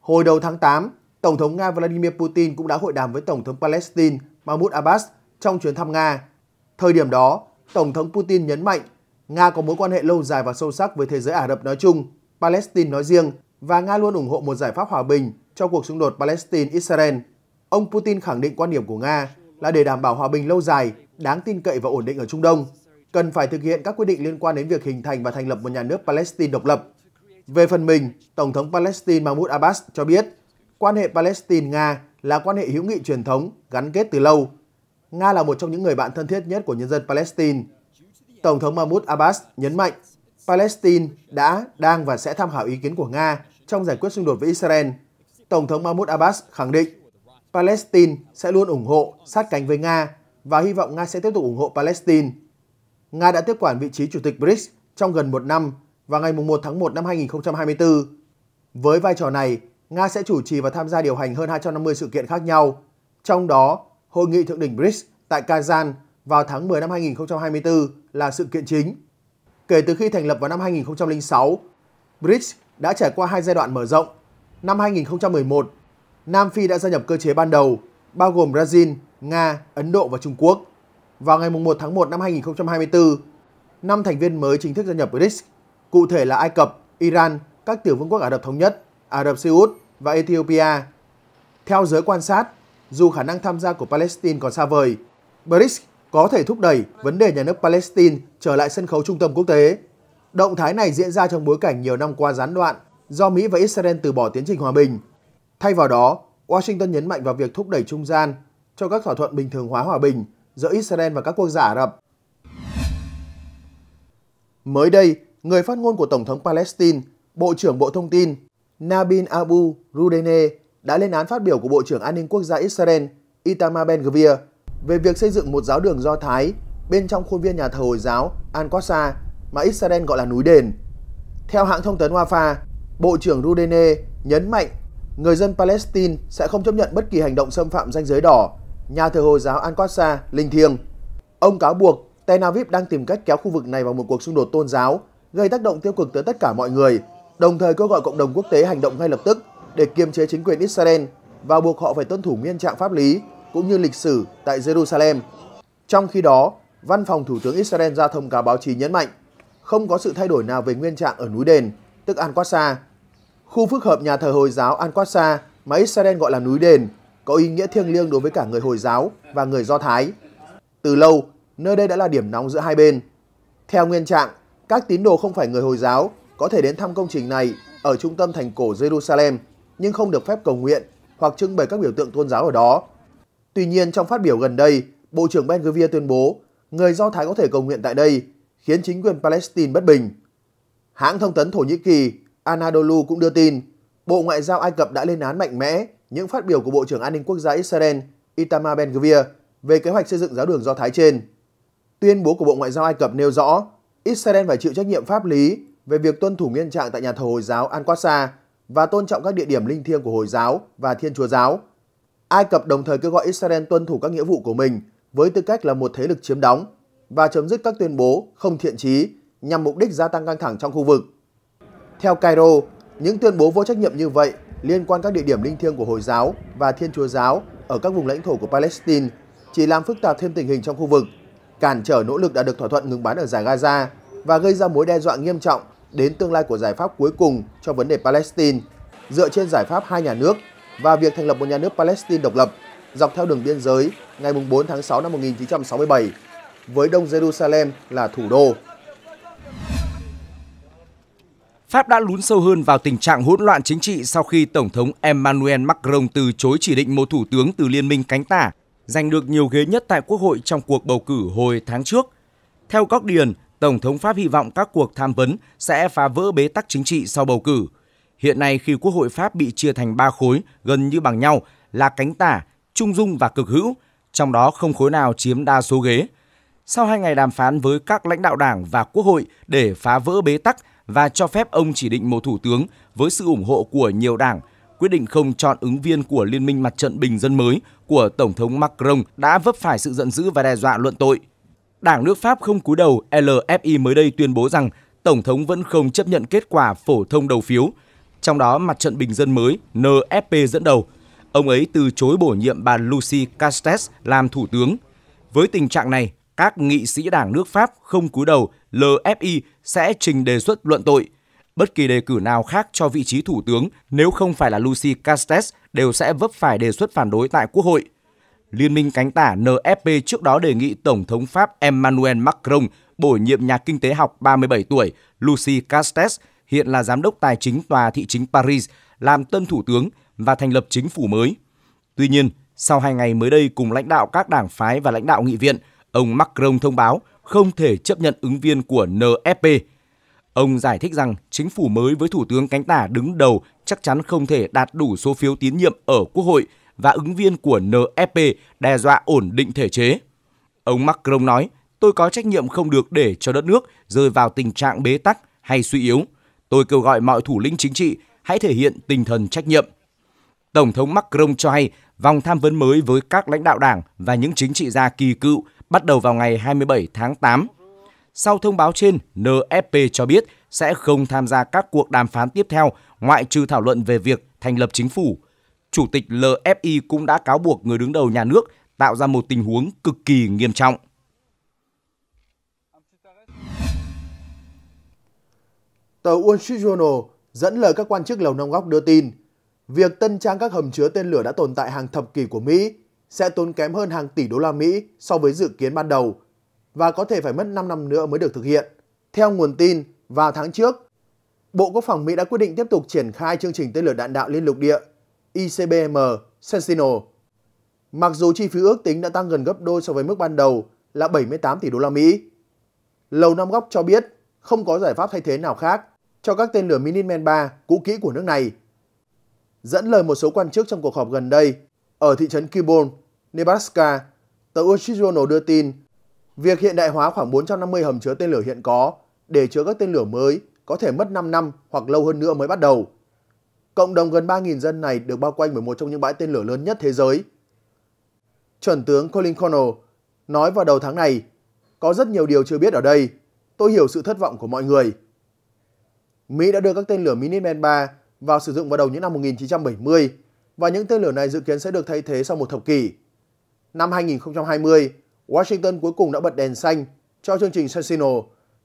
Hồi đầu tháng 8, Tổng thống Nga Vladimir Putin cũng đã hội đàm với Tổng thống Palestine Mahmoud Abbas trong chuyến thăm Nga. Thời điểm đó, Tổng thống Putin nhấn mạnh Nga có mối quan hệ lâu dài và sâu sắc với thế giới Ả Rập nói chung, Palestine nói riêng và Nga luôn ủng hộ một giải pháp hòa bình cho cuộc xung đột Palestine-Israel. Ông Putin khẳng định quan điểm của Nga là để đảm bảo hòa bình lâu dài, đáng tin cậy và ổn định ở Trung Đông, cần phải thực hiện các quyết định liên quan đến việc hình thành và thành lập một nhà nước Palestine độc lập. Về phần mình, Tổng thống Palestine Mahmoud Abbas cho biết, quan hệ Palestine-Nga là quan hệ hữu nghị truyền thống, gắn kết từ lâu. Nga là một trong những người bạn thân thiết nhất của nhân dân Palestine Tổng thống Mahmoud Abbas nhấn mạnh Palestine đã, đang và sẽ tham khảo ý kiến của Nga trong giải quyết xung đột với Israel. Tổng thống Mahmoud Abbas khẳng định Palestine sẽ luôn ủng hộ, sát cánh với Nga và hy vọng Nga sẽ tiếp tục ủng hộ Palestine. Nga đã tiếp quản vị trí Chủ tịch BRICS trong gần một năm vào ngày 1 tháng 1 năm 2024. Với vai trò này, Nga sẽ chủ trì và tham gia điều hành hơn 250 sự kiện khác nhau, trong đó Hội nghị Thượng đỉnh BRICS tại Kazan vào tháng 10 năm 2024 là sự kiện chính. Kể từ khi thành lập vào năm 2006, BRICS đã trải qua hai giai đoạn mở rộng. Năm 2011, Nam Phi đã gia nhập cơ chế ban đầu, bao gồm Brazil, Nga, Ấn Độ và Trung Quốc. Vào ngày 1 tháng 1 năm 2024, năm thành viên mới chính thức gia nhập BRICS, cụ thể là Ai Cập, Iran, các tiểu vương quốc Ả Rập Thống Nhất, Ả Rập Xê Út và Ethiopia. Theo giới quan sát, dù khả năng tham gia của Palestine còn xa vời, BRICS có thể thúc đẩy vấn đề nhà nước Palestine trở lại sân khấu trung tâm quốc tế. Động thái này diễn ra trong bối cảnh nhiều năm qua gián đoạn do Mỹ và Israel từ bỏ tiến trình hòa bình. Thay vào đó, Washington nhấn mạnh vào việc thúc đẩy trung gian cho các thỏa thuận bình thường hóa hòa bình giữa Israel và các quốc gia Ả Rập. Mới đây, người phát ngôn của Tổng thống Palestine, Bộ trưởng Bộ Thông tin Nabin Abu Rudene đã lên án phát biểu của Bộ trưởng An ninh Quốc gia Israel Itamar Ben-Gvir về việc xây dựng một giáo đường Do Thái bên trong khuôn viên nhà thờ Hồi giáo Al-Aqsa mà Israel gọi là núi đền. Theo hãng thông tấn Wafa, Bộ trưởng Rudene nhấn mạnh người dân Palestine sẽ không chấp nhận bất kỳ hành động xâm phạm danh giới đỏ, nhà thờ Hồi giáo Al-Aqsa linh thiêng. Ông cáo buộc Tel Aviv đang tìm cách kéo khu vực này vào một cuộc xung đột tôn giáo, gây tác động tiêu cực tới tất cả mọi người, đồng thời kêu gọi cộng đồng quốc tế hành động ngay lập tức để kiềm chế chính quyền Israel và buộc họ phải tuân thủ nguyên trạng pháp lý cũng như lịch sử tại Jerusalem. Trong khi đó, Văn phòng Thủ tướng Israel ra thông cáo báo chí nhấn mạnh không có sự thay đổi nào về nguyên trạng ở núi đền, tức Al-Aqsa. Khu phức hợp nhà thờ Hồi giáo Al-Aqsa mà Israel gọi là núi đền có ý nghĩa thiêng liêng đối với cả người Hồi giáo và người Do Thái. Từ lâu, nơi đây đã là điểm nóng giữa hai bên. Theo nguyên trạng, các tín đồ không phải người Hồi giáo có thể đến thăm công trình này ở trung tâm thành cổ Jerusalem nhưng không được phép cầu nguyện hoặc trưng bày các biểu tượng tôn giáo ở đó Tuy nhiên trong phát biểu gần đây, Bộ trưởng Ben Gvir tuyên bố người Do Thái có thể cầu nguyện tại đây, khiến chính quyền Palestine bất bình. Hãng thông tấn Thổ Nhĩ Kỳ Anadolu cũng đưa tin Bộ Ngoại giao Ai Cập đã lên án mạnh mẽ những phát biểu của Bộ trưởng An ninh Quốc gia Israel Itamar Ben-Gvir về kế hoạch xây dựng giáo đường Do Thái trên. Tuyên bố của Bộ Ngoại giao Ai Cập nêu rõ Israel phải chịu trách nhiệm pháp lý về việc tuân thủ nguyên trạng tại nhà thờ Hồi giáo Al-Aqsa và tôn trọng các địa điểm linh thiêng của Hồi giáo và Thiên Chúa giáo – Ai Cập đồng thời kêu gọi Israel tuân thủ các nghĩa vụ của mình với tư cách là một thế lực chiếm đóng và chấm dứt các tuyên bố không thiện trí nhằm mục đích gia tăng căng thẳng trong khu vực. Theo Cairo, những tuyên bố vô trách nhiệm như vậy liên quan các địa điểm linh thiêng của Hồi giáo và Thiên Chúa giáo ở các vùng lãnh thổ của Palestine chỉ làm phức tạp thêm tình hình trong khu vực, cản trở nỗ lực đã được thỏa thuận ngừng bắn ở giải Gaza và gây ra mối đe dọa nghiêm trọng đến tương lai của giải pháp cuối cùng cho vấn đề Palestine dựa trên giải pháp hai nhà nước và việc thành lập một nhà nước Palestine độc lập dọc theo đường biên giới ngày 4 tháng 6 năm 1967 với Đông Jerusalem là thủ đô. Pháp đã lún sâu hơn vào tình trạng hỗn loạn chính trị sau khi Tổng thống Emmanuel Macron từ chối chỉ định một thủ tướng từ Liên minh cánh tả, giành được nhiều ghế nhất tại Quốc hội trong cuộc bầu cử hồi tháng trước. Theo các Điền, Tổng thống Pháp hy vọng các cuộc tham vấn sẽ phá vỡ bế tắc chính trị sau bầu cử – Hiện nay khi Quốc hội Pháp bị chia thành ba khối gần như bằng nhau là cánh tả, trung dung và cực hữu, trong đó không khối nào chiếm đa số ghế. Sau hai ngày đàm phán với các lãnh đạo đảng và quốc hội để phá vỡ bế tắc và cho phép ông chỉ định một thủ tướng với sự ủng hộ của nhiều đảng, quyết định không chọn ứng viên của Liên minh Mặt trận Bình dân mới của Tổng thống Macron đã vấp phải sự giận dữ và đe dọa luận tội. Đảng nước Pháp không cúi đầu LFI mới đây tuyên bố rằng Tổng thống vẫn không chấp nhận kết quả phổ thông đầu phiếu, trong đó mặt trận bình dân mới NFP dẫn đầu. Ông ấy từ chối bổ nhiệm bà Lucy Castex làm thủ tướng. Với tình trạng này, các nghị sĩ đảng nước Pháp không cúi đầu LFI sẽ trình đề xuất luận tội. Bất kỳ đề cử nào khác cho vị trí thủ tướng nếu không phải là Lucy Castex đều sẽ vấp phải đề xuất phản đối tại Quốc hội. Liên minh cánh tả NFP trước đó đề nghị Tổng thống Pháp Emmanuel Macron bổ nhiệm nhà kinh tế học 37 tuổi Lucy Castex hiện là giám đốc tài chính tòa thị chính Paris, làm tân thủ tướng và thành lập chính phủ mới. Tuy nhiên, sau hai ngày mới đây cùng lãnh đạo các đảng phái và lãnh đạo nghị viện, ông Macron thông báo không thể chấp nhận ứng viên của NFP. Ông giải thích rằng chính phủ mới với thủ tướng cánh tả đứng đầu chắc chắn không thể đạt đủ số phiếu tín nhiệm ở quốc hội và ứng viên của NFP đe dọa ổn định thể chế. Ông Macron nói, tôi có trách nhiệm không được để cho đất nước rơi vào tình trạng bế tắc hay suy yếu. Tôi kêu gọi mọi thủ lĩnh chính trị hãy thể hiện tinh thần trách nhiệm. Tổng thống Macron cho hay vòng tham vấn mới với các lãnh đạo đảng và những chính trị gia kỳ cựu bắt đầu vào ngày 27 tháng 8. Sau thông báo trên, NFP cho biết sẽ không tham gia các cuộc đàm phán tiếp theo ngoại trừ thảo luận về việc thành lập chính phủ. Chủ tịch LFI cũng đã cáo buộc người đứng đầu nhà nước tạo ra một tình huống cực kỳ nghiêm trọng. Tờ Wall Street Journal dẫn lời các quan chức Lầu Năm Góc đưa tin, việc tân trang các hầm chứa tên lửa đã tồn tại hàng thập kỷ của Mỹ sẽ tốn kém hơn hàng tỷ đô la Mỹ so với dự kiến ban đầu và có thể phải mất 5 năm nữa mới được thực hiện. Theo nguồn tin, vào tháng trước, Bộ Quốc phòng Mỹ đã quyết định tiếp tục triển khai chương trình tên lửa đạn đạo liên lục địa ICBM Sentinel. Mặc dù chi phí ước tính đã tăng gần gấp đôi so với mức ban đầu là 78 tỷ đô la Mỹ. Lầu Năm Góc cho biết không có giải pháp thay thế nào khác cho các tên lửa Minuteman 3 cũ kỹ của nước này. Dẫn lời một số quan chức trong cuộc họp gần đây ở thị trấn Kibon, Nebraska, tờ Wall Journal đưa tin việc hiện đại hóa khoảng 450 hầm chứa tên lửa hiện có để chứa các tên lửa mới có thể mất 5 năm hoặc lâu hơn nữa mới bắt đầu. Cộng đồng gần 3.000 dân này được bao quanh bởi một trong những bãi tên lửa lớn nhất thế giới. Chuẩn tướng Colin Connell nói vào đầu tháng này, có rất nhiều điều chưa biết ở đây, tôi hiểu sự thất vọng của mọi người. Mỹ đã đưa các tên lửa Minuteman 3 vào sử dụng vào đầu những năm 1970 và những tên lửa này dự kiến sẽ được thay thế sau một thập kỷ. Năm 2020, Washington cuối cùng đã bật đèn xanh cho chương trình Sentinel,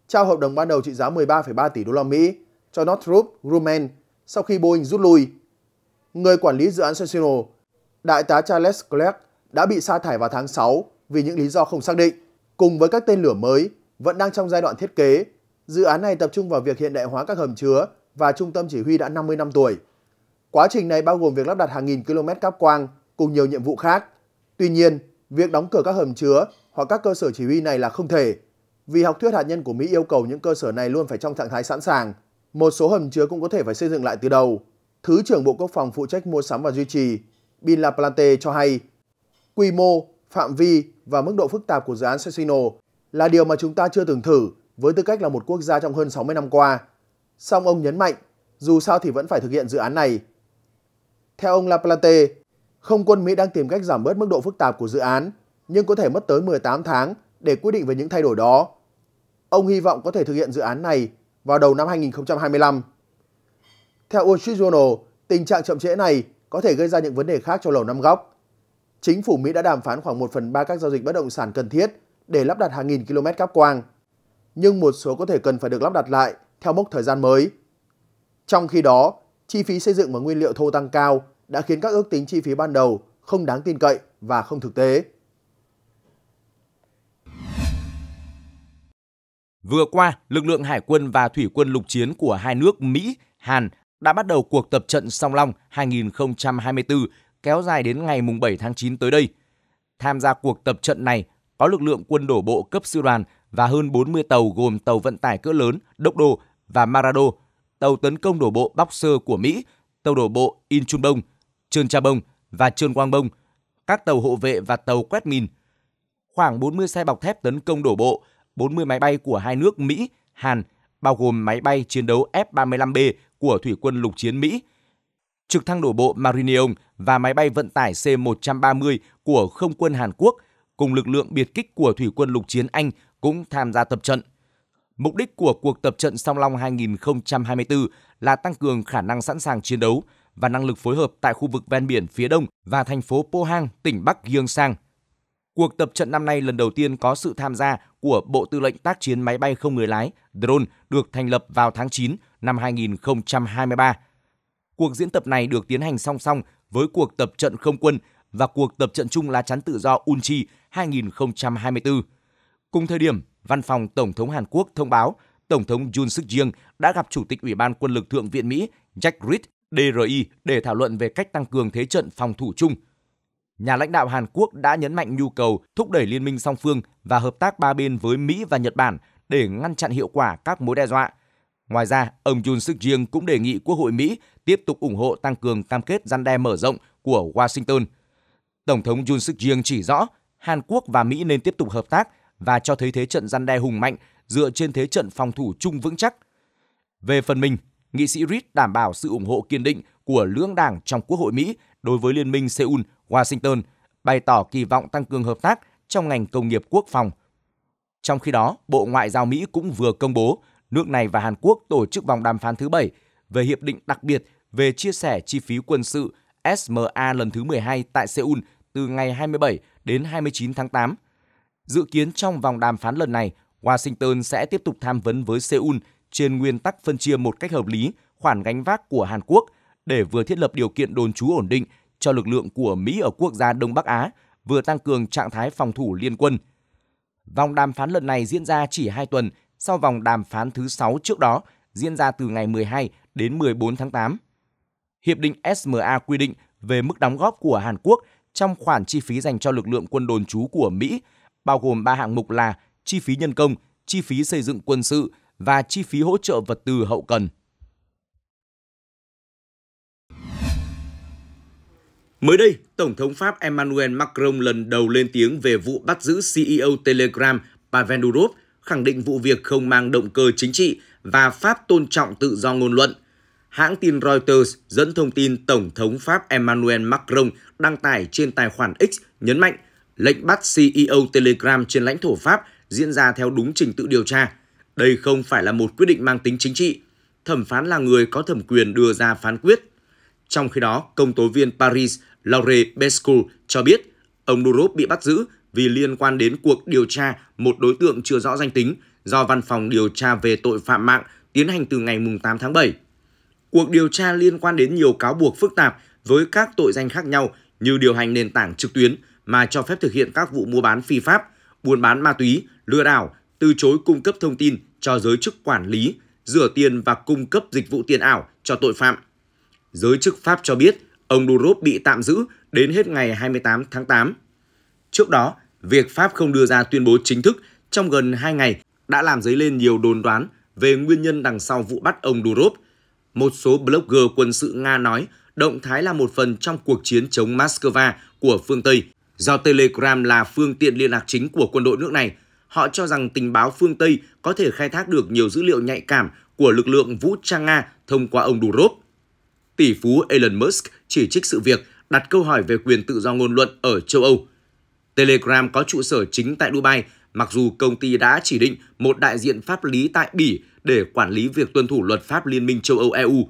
trao hợp đồng ban đầu trị giá 13,3 tỷ đô la Mỹ cho Northrop Grumman sau khi Boeing rút lui. Người quản lý dự án Sentinel, đại tá Charles Clerc đã bị sa thải vào tháng 6 vì những lý do không xác định, cùng với các tên lửa mới vẫn đang trong giai đoạn thiết kế. Dự án này tập trung vào việc hiện đại hóa các hầm chứa và trung tâm chỉ huy đã 50 năm tuổi. Quá trình này bao gồm việc lắp đặt hàng nghìn km cáp quang cùng nhiều nhiệm vụ khác. Tuy nhiên, việc đóng cửa các hầm chứa hoặc các cơ sở chỉ huy này là không thể, vì học thuyết hạt nhân của Mỹ yêu cầu những cơ sở này luôn phải trong trạng thái sẵn sàng. Một số hầm chứa cũng có thể phải xây dựng lại từ đầu. Thứ trưởng Bộ Quốc phòng phụ trách mua sắm và duy trì, Bin Laplante cho hay, quy mô, phạm vi và mức độ phức tạp của dự án Cessino là điều mà chúng ta chưa từng thử với tư cách là một quốc gia trong hơn 60 năm qua. Song ông nhấn mạnh, dù sao thì vẫn phải thực hiện dự án này. Theo ông Laplante, không quân Mỹ đang tìm cách giảm bớt mức độ phức tạp của dự án, nhưng có thể mất tới 18 tháng để quyết định về những thay đổi đó. Ông hy vọng có thể thực hiện dự án này vào đầu năm 2025. Theo Wall Street Journal, tình trạng chậm trễ này có thể gây ra những vấn đề khác cho lầu năm góc. Chính phủ Mỹ đã đàm phán khoảng 1 phần 3 các giao dịch bất động sản cần thiết để lắp đặt hàng nghìn km cáp quang, nhưng một số có thể cần phải được lắp đặt lại theo mốc thời gian mới. Trong khi đó, chi phí xây dựng và nguyên liệu thô tăng cao đã khiến các ước tính chi phí ban đầu không đáng tin cậy và không thực tế. Vừa qua, lực lượng hải quân và thủy quân lục chiến của hai nước Mỹ, Hàn đã bắt đầu cuộc tập trận Song Long 2024 kéo dài đến ngày 7 tháng 9 tới đây. Tham gia cuộc tập trận này có lực lượng quân đổ bộ cấp sư đoàn và hơn 40 tàu gồm tàu vận tải cỡ lớn Đốc Đô và Marado, tàu tấn công đổ bộ Boxer của Mỹ, tàu đổ bộ Inchunbong, Trơn Cha Bông và Trơn Quang Bông, các tàu hộ vệ và tàu quét mìn. Khoảng 40 xe bọc thép tấn công đổ bộ, 40 máy bay của hai nước Mỹ, Hàn, bao gồm máy bay chiến đấu F-35B của Thủy quân lục chiến Mỹ, trực thăng đổ bộ Marineon và máy bay vận tải C-130 của không quân Hàn Quốc cùng lực lượng biệt kích của thủy quân lục chiến Anh cũng tham gia tập trận. Mục đích của cuộc tập trận Song Long 2024 là tăng cường khả năng sẵn sàng chiến đấu và năng lực phối hợp tại khu vực ven biển phía đông và thành phố Po Hang, tỉnh Bắc Giang Sang. Cuộc tập trận năm nay lần đầu tiên có sự tham gia của Bộ Tư lệnh tác chiến máy bay không người lái drone được thành lập vào tháng 9 năm 2023. Cuộc diễn tập này được tiến hành song song với cuộc tập trận không quân và cuộc tập trận chung lá chắn tự do Unchi 2024. Cùng thời điểm, Văn phòng Tổng thống Hàn Quốc thông báo Tổng thống Jun Suk Yeol đã gặp Chủ tịch Ủy ban Quân lực Thượng viện Mỹ Jack Reed DRI để thảo luận về cách tăng cường thế trận phòng thủ chung. Nhà lãnh đạo Hàn Quốc đã nhấn mạnh nhu cầu thúc đẩy liên minh song phương và hợp tác ba bên với Mỹ và Nhật Bản để ngăn chặn hiệu quả các mối đe dọa. Ngoài ra, ông Jun Suk Yeol cũng đề nghị Quốc hội Mỹ tiếp tục ủng hộ tăng cường cam kết gian đe mở rộng của Washington Tổng thống Yoon suk yeol chỉ rõ Hàn Quốc và Mỹ nên tiếp tục hợp tác và cho thấy thế trận răn đe hùng mạnh dựa trên thế trận phòng thủ chung vững chắc. Về phần mình, nghị sĩ Reid đảm bảo sự ủng hộ kiên định của lưỡng đảng trong Quốc hội Mỹ đối với Liên minh Seoul, Washington, bày tỏ kỳ vọng tăng cường hợp tác trong ngành công nghiệp quốc phòng. Trong khi đó, Bộ Ngoại giao Mỹ cũng vừa công bố nước này và Hàn Quốc tổ chức vòng đàm phán thứ bảy về hiệp định đặc biệt về chia sẻ chi phí quân sự SMA lần thứ 12 tại Seoul – từ ngày 27 đến 29 tháng 8. Dự kiến trong vòng đàm phán lần này, Washington sẽ tiếp tục tham vấn với Seoul trên nguyên tắc phân chia một cách hợp lý khoản gánh vác của Hàn Quốc để vừa thiết lập điều kiện đồn trú ổn định cho lực lượng của Mỹ ở quốc gia Đông Bắc Á, vừa tăng cường trạng thái phòng thủ liên quân. Vòng đàm phán lần này diễn ra chỉ 2 tuần sau vòng đàm phán thứ 6 trước đó, diễn ra từ ngày 12 đến 14 tháng 8. Hiệp định SMA quy định về mức đóng góp của Hàn Quốc trong khoản chi phí dành cho lực lượng quân đồn trú của Mỹ, bao gồm ba hạng mục là chi phí nhân công, chi phí xây dựng quân sự và chi phí hỗ trợ vật tư hậu cần. Mới đây, Tổng thống Pháp Emmanuel Macron lần đầu lên tiếng về vụ bắt giữ CEO Telegram Pavel Durov, khẳng định vụ việc không mang động cơ chính trị và Pháp tôn trọng tự do ngôn luận – hãng tin Reuters dẫn thông tin Tổng thống Pháp Emmanuel Macron đăng tải trên tài khoản X nhấn mạnh lệnh bắt CEO Telegram trên lãnh thổ Pháp diễn ra theo đúng trình tự điều tra. Đây không phải là một quyết định mang tính chính trị. Thẩm phán là người có thẩm quyền đưa ra phán quyết. Trong khi đó, công tố viên Paris Laure Bescu cho biết ông Durov bị bắt giữ vì liên quan đến cuộc điều tra một đối tượng chưa rõ danh tính do Văn phòng điều tra về tội phạm mạng tiến hành từ ngày 8 tháng 7 cuộc điều tra liên quan đến nhiều cáo buộc phức tạp với các tội danh khác nhau như điều hành nền tảng trực tuyến mà cho phép thực hiện các vụ mua bán phi pháp, buôn bán ma túy, lừa đảo, từ chối cung cấp thông tin cho giới chức quản lý, rửa tiền và cung cấp dịch vụ tiền ảo cho tội phạm. Giới chức Pháp cho biết ông Durov bị tạm giữ đến hết ngày 28 tháng 8. Trước đó, việc Pháp không đưa ra tuyên bố chính thức trong gần 2 ngày đã làm dấy lên nhiều đồn đoán về nguyên nhân đằng sau vụ bắt ông Durov một số blogger quân sự Nga nói động thái là một phần trong cuộc chiến chống Moscow của phương Tây. Do Telegram là phương tiện liên lạc chính của quân đội nước này, họ cho rằng tình báo phương Tây có thể khai thác được nhiều dữ liệu nhạy cảm của lực lượng vũ trang Nga thông qua ông Durov. Tỷ phú Elon Musk chỉ trích sự việc, đặt câu hỏi về quyền tự do ngôn luận ở châu Âu. Telegram có trụ sở chính tại Dubai, mặc dù công ty đã chỉ định một đại diện pháp lý tại Bỉ để quản lý việc tuân thủ luật pháp Liên minh châu Âu EU.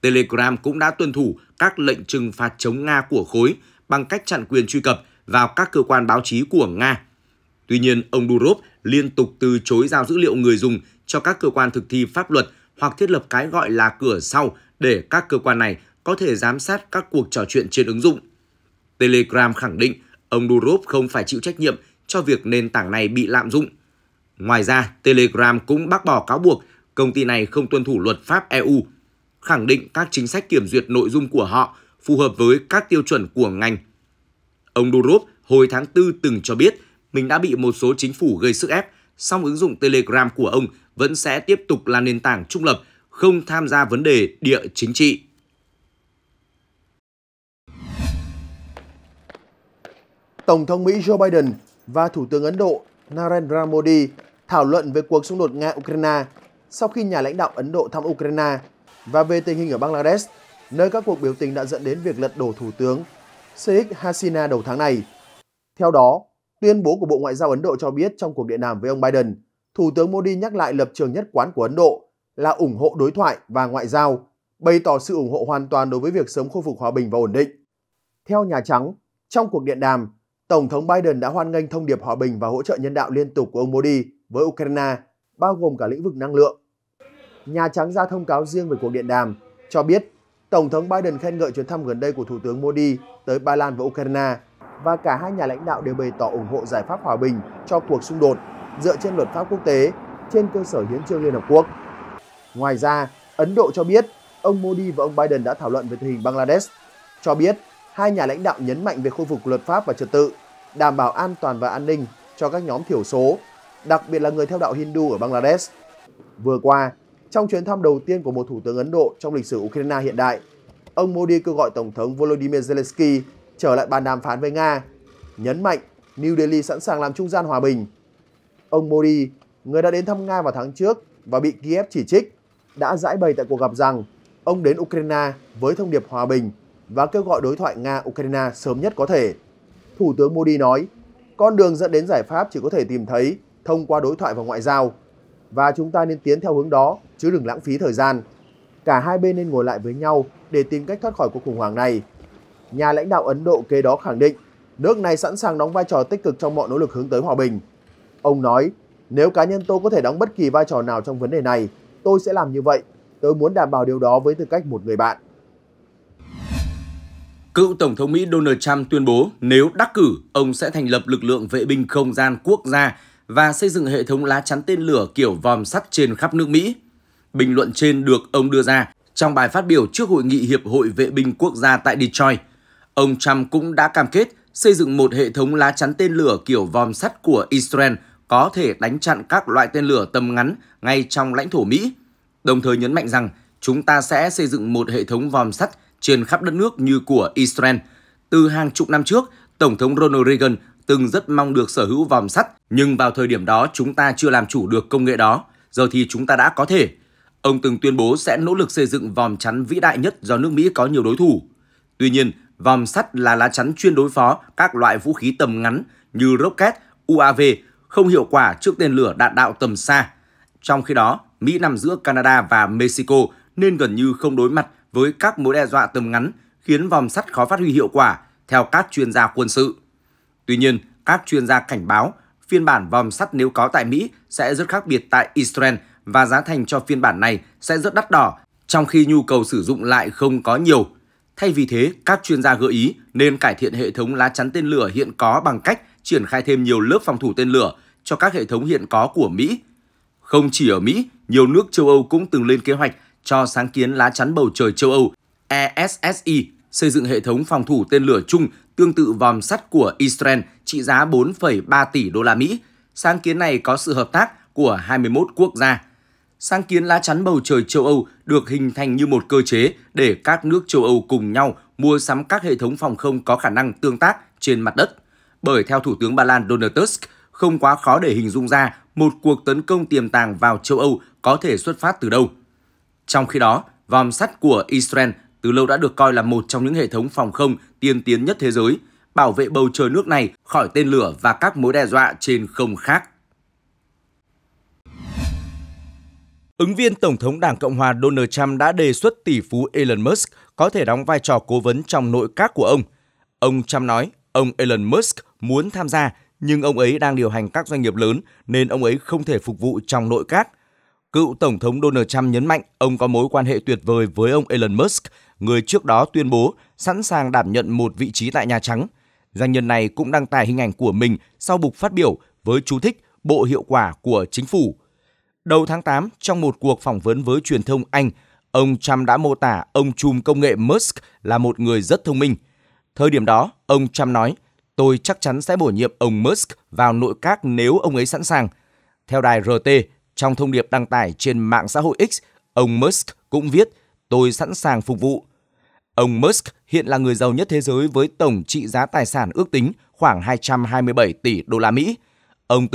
Telegram cũng đã tuân thủ các lệnh trừng phạt chống Nga của khối bằng cách chặn quyền truy cập vào các cơ quan báo chí của Nga. Tuy nhiên, ông Durov liên tục từ chối giao dữ liệu người dùng cho các cơ quan thực thi pháp luật hoặc thiết lập cái gọi là cửa sau để các cơ quan này có thể giám sát các cuộc trò chuyện trên ứng dụng. Telegram khẳng định ông Durov không phải chịu trách nhiệm cho việc nền tảng này bị lạm dụng – Ngoài ra, Telegram cũng bác bỏ cáo buộc công ty này không tuân thủ luật pháp EU, khẳng định các chính sách kiểm duyệt nội dung của họ phù hợp với các tiêu chuẩn của ngành. Ông Durov hồi tháng 4 từng cho biết mình đã bị một số chính phủ gây sức ép, song ứng dụng Telegram của ông vẫn sẽ tiếp tục là nền tảng trung lập, không tham gia vấn đề địa chính trị. Tổng thống Mỹ Joe Biden và Thủ tướng Ấn Độ Narendra Modi thảo luận về cuộc xung đột Nga-Ukraine sau khi nhà lãnh đạo Ấn Độ thăm Ukraine và về tình hình ở Bangladesh, nơi các cuộc biểu tình đã dẫn đến việc lật đổ Thủ tướng Sheikh Hasina đầu tháng này. Theo đó, tuyên bố của Bộ Ngoại giao Ấn Độ cho biết trong cuộc điện đàm với ông Biden, Thủ tướng Modi nhắc lại lập trường nhất quán của Ấn Độ là ủng hộ đối thoại và ngoại giao, bày tỏ sự ủng hộ hoàn toàn đối với việc sớm khôi phục hòa bình và ổn định. Theo Nhà Trắng, trong cuộc điện đàm, Tổng thống Biden đã hoan nghênh thông điệp hòa bình và hỗ trợ nhân đạo liên tục của ông Modi với Ukraine, bao gồm cả lĩnh vực năng lượng. Nhà Trắng ra thông cáo riêng về cuộc điện đàm, cho biết Tổng thống Biden khen ngợi chuyến thăm gần đây của Thủ tướng Modi tới Ba Lan và Ukraine và cả hai nhà lãnh đạo đều bày tỏ ủng hộ giải pháp hòa bình cho cuộc xung đột dựa trên luật pháp quốc tế trên cơ sở hiến trương Liên Hợp Quốc. Ngoài ra, Ấn Độ cho biết ông Modi và ông Biden đã thảo luận về tình hình Bangladesh, cho biết hai nhà lãnh đạo nhấn mạnh về khu vực luật pháp và trật tự, đảm bảo an toàn và an ninh cho các nhóm thiểu số, đặc biệt là người theo đạo Hindu ở Bangladesh. Vừa qua, trong chuyến thăm đầu tiên của một thủ tướng Ấn Độ trong lịch sử Ukraine hiện đại, ông Modi kêu gọi Tổng thống Volodymyr Zelensky trở lại bàn đàm phán với Nga, nhấn mạnh New Delhi sẵn sàng làm trung gian hòa bình. Ông Modi, người đã đến thăm Nga vào tháng trước và bị Kiev chỉ trích, đã giải bày tại cuộc gặp rằng ông đến Ukraine với thông điệp hòa bình và kêu gọi đối thoại Nga-Ukraine sớm nhất có thể. Thủ tướng Modi nói, con đường dẫn đến giải pháp chỉ có thể tìm thấy thông qua đối thoại và ngoại giao, và chúng ta nên tiến theo hướng đó chứ đừng lãng phí thời gian. Cả hai bên nên ngồi lại với nhau để tìm cách thoát khỏi cuộc khủng hoảng này. Nhà lãnh đạo Ấn Độ kế đó khẳng định nước này sẵn sàng đóng vai trò tích cực trong mọi nỗ lực hướng tới hòa bình. Ông nói, nếu cá nhân tôi có thể đóng bất kỳ vai trò nào trong vấn đề này, tôi sẽ làm như vậy. Tôi muốn đảm bảo điều đó với tư cách một người bạn. Cựu Tổng thống Mỹ Donald Trump tuyên bố nếu đắc cử, ông sẽ thành lập lực lượng vệ binh không gian quốc gia và xây dựng hệ thống lá chắn tên lửa kiểu vòm sắt trên khắp nước Mỹ. Bình luận trên được ông đưa ra trong bài phát biểu trước Hội nghị Hiệp hội Vệ binh Quốc gia tại Detroit. Ông Trump cũng đã cam kết xây dựng một hệ thống lá chắn tên lửa kiểu vòm sắt của Israel có thể đánh chặn các loại tên lửa tầm ngắn ngay trong lãnh thổ Mỹ, đồng thời nhấn mạnh rằng chúng ta sẽ xây dựng một hệ thống vòm sắt trên khắp đất nước như của Israel. Từ hàng chục năm trước, Tổng thống Ronald Reagan từng rất mong được sở hữu vòm sắt, nhưng vào thời điểm đó chúng ta chưa làm chủ được công nghệ đó, giờ thì chúng ta đã có thể. Ông từng tuyên bố sẽ nỗ lực xây dựng vòm chắn vĩ đại nhất do nước Mỹ có nhiều đối thủ. Tuy nhiên, vòm sắt là lá chắn chuyên đối phó các loại vũ khí tầm ngắn như rocket, UAV, không hiệu quả trước tên lửa đạn đạo tầm xa. Trong khi đó, Mỹ nằm giữa Canada và Mexico nên gần như không đối mặt với các mối đe dọa tầm ngắn khiến vòng sắt khó phát huy hiệu quả theo các chuyên gia quân sự. Tuy nhiên, các chuyên gia cảnh báo phiên bản vòng sắt nếu có tại Mỹ sẽ rất khác biệt tại Israel và giá thành cho phiên bản này sẽ rất đắt đỏ trong khi nhu cầu sử dụng lại không có nhiều. Thay vì thế, các chuyên gia gợi ý nên cải thiện hệ thống lá chắn tên lửa hiện có bằng cách triển khai thêm nhiều lớp phòng thủ tên lửa cho các hệ thống hiện có của Mỹ. Không chỉ ở Mỹ, nhiều nước châu Âu cũng từng lên kế hoạch cho sáng kiến lá chắn bầu trời châu Âu ESSI xây dựng hệ thống phòng thủ tên lửa chung tương tự vòm sắt của Israel trị giá 4,3 tỷ đô la Mỹ. Sáng kiến này có sự hợp tác của 21 quốc gia. Sáng kiến lá chắn bầu trời châu Âu được hình thành như một cơ chế để các nước châu Âu cùng nhau mua sắm các hệ thống phòng không có khả năng tương tác trên mặt đất. Bởi theo Thủ tướng Ba Lan Donald Tusk, không quá khó để hình dung ra một cuộc tấn công tiềm tàng vào châu Âu có thể xuất phát từ đâu. Trong khi đó, vòm sắt của Israel từ lâu đã được coi là một trong những hệ thống phòng không tiên tiến nhất thế giới, bảo vệ bầu trời nước này khỏi tên lửa và các mối đe dọa trên không khác. Ứng viên Tổng thống Đảng Cộng hòa Donald Trump đã đề xuất tỷ phú Elon Musk có thể đóng vai trò cố vấn trong nội các của ông. Ông Trump nói, ông Elon Musk muốn tham gia, nhưng ông ấy đang điều hành các doanh nghiệp lớn nên ông ấy không thể phục vụ trong nội các – Cựu Tổng thống Donald Trump nhấn mạnh ông có mối quan hệ tuyệt vời với ông Elon Musk, người trước đó tuyên bố sẵn sàng đảm nhận một vị trí tại Nhà Trắng. Doanh nhân này cũng đăng tải hình ảnh của mình sau bục phát biểu với chú thích bộ hiệu quả của chính phủ. Đầu tháng 8, trong một cuộc phỏng vấn với truyền thông Anh, ông Trump đã mô tả ông chùm công nghệ Musk là một người rất thông minh. Thời điểm đó, ông Trump nói, tôi chắc chắn sẽ bổ nhiệm ông Musk vào nội các nếu ông ấy sẵn sàng. Theo đài RT, trong thông điệp đăng tải trên mạng xã hội X, ông Musk cũng viết tôi sẵn sàng phục vụ. Ông Musk hiện là người giàu nhất thế giới với tổng trị giá tài sản ước tính khoảng 227 tỷ đô la Mỹ. Ông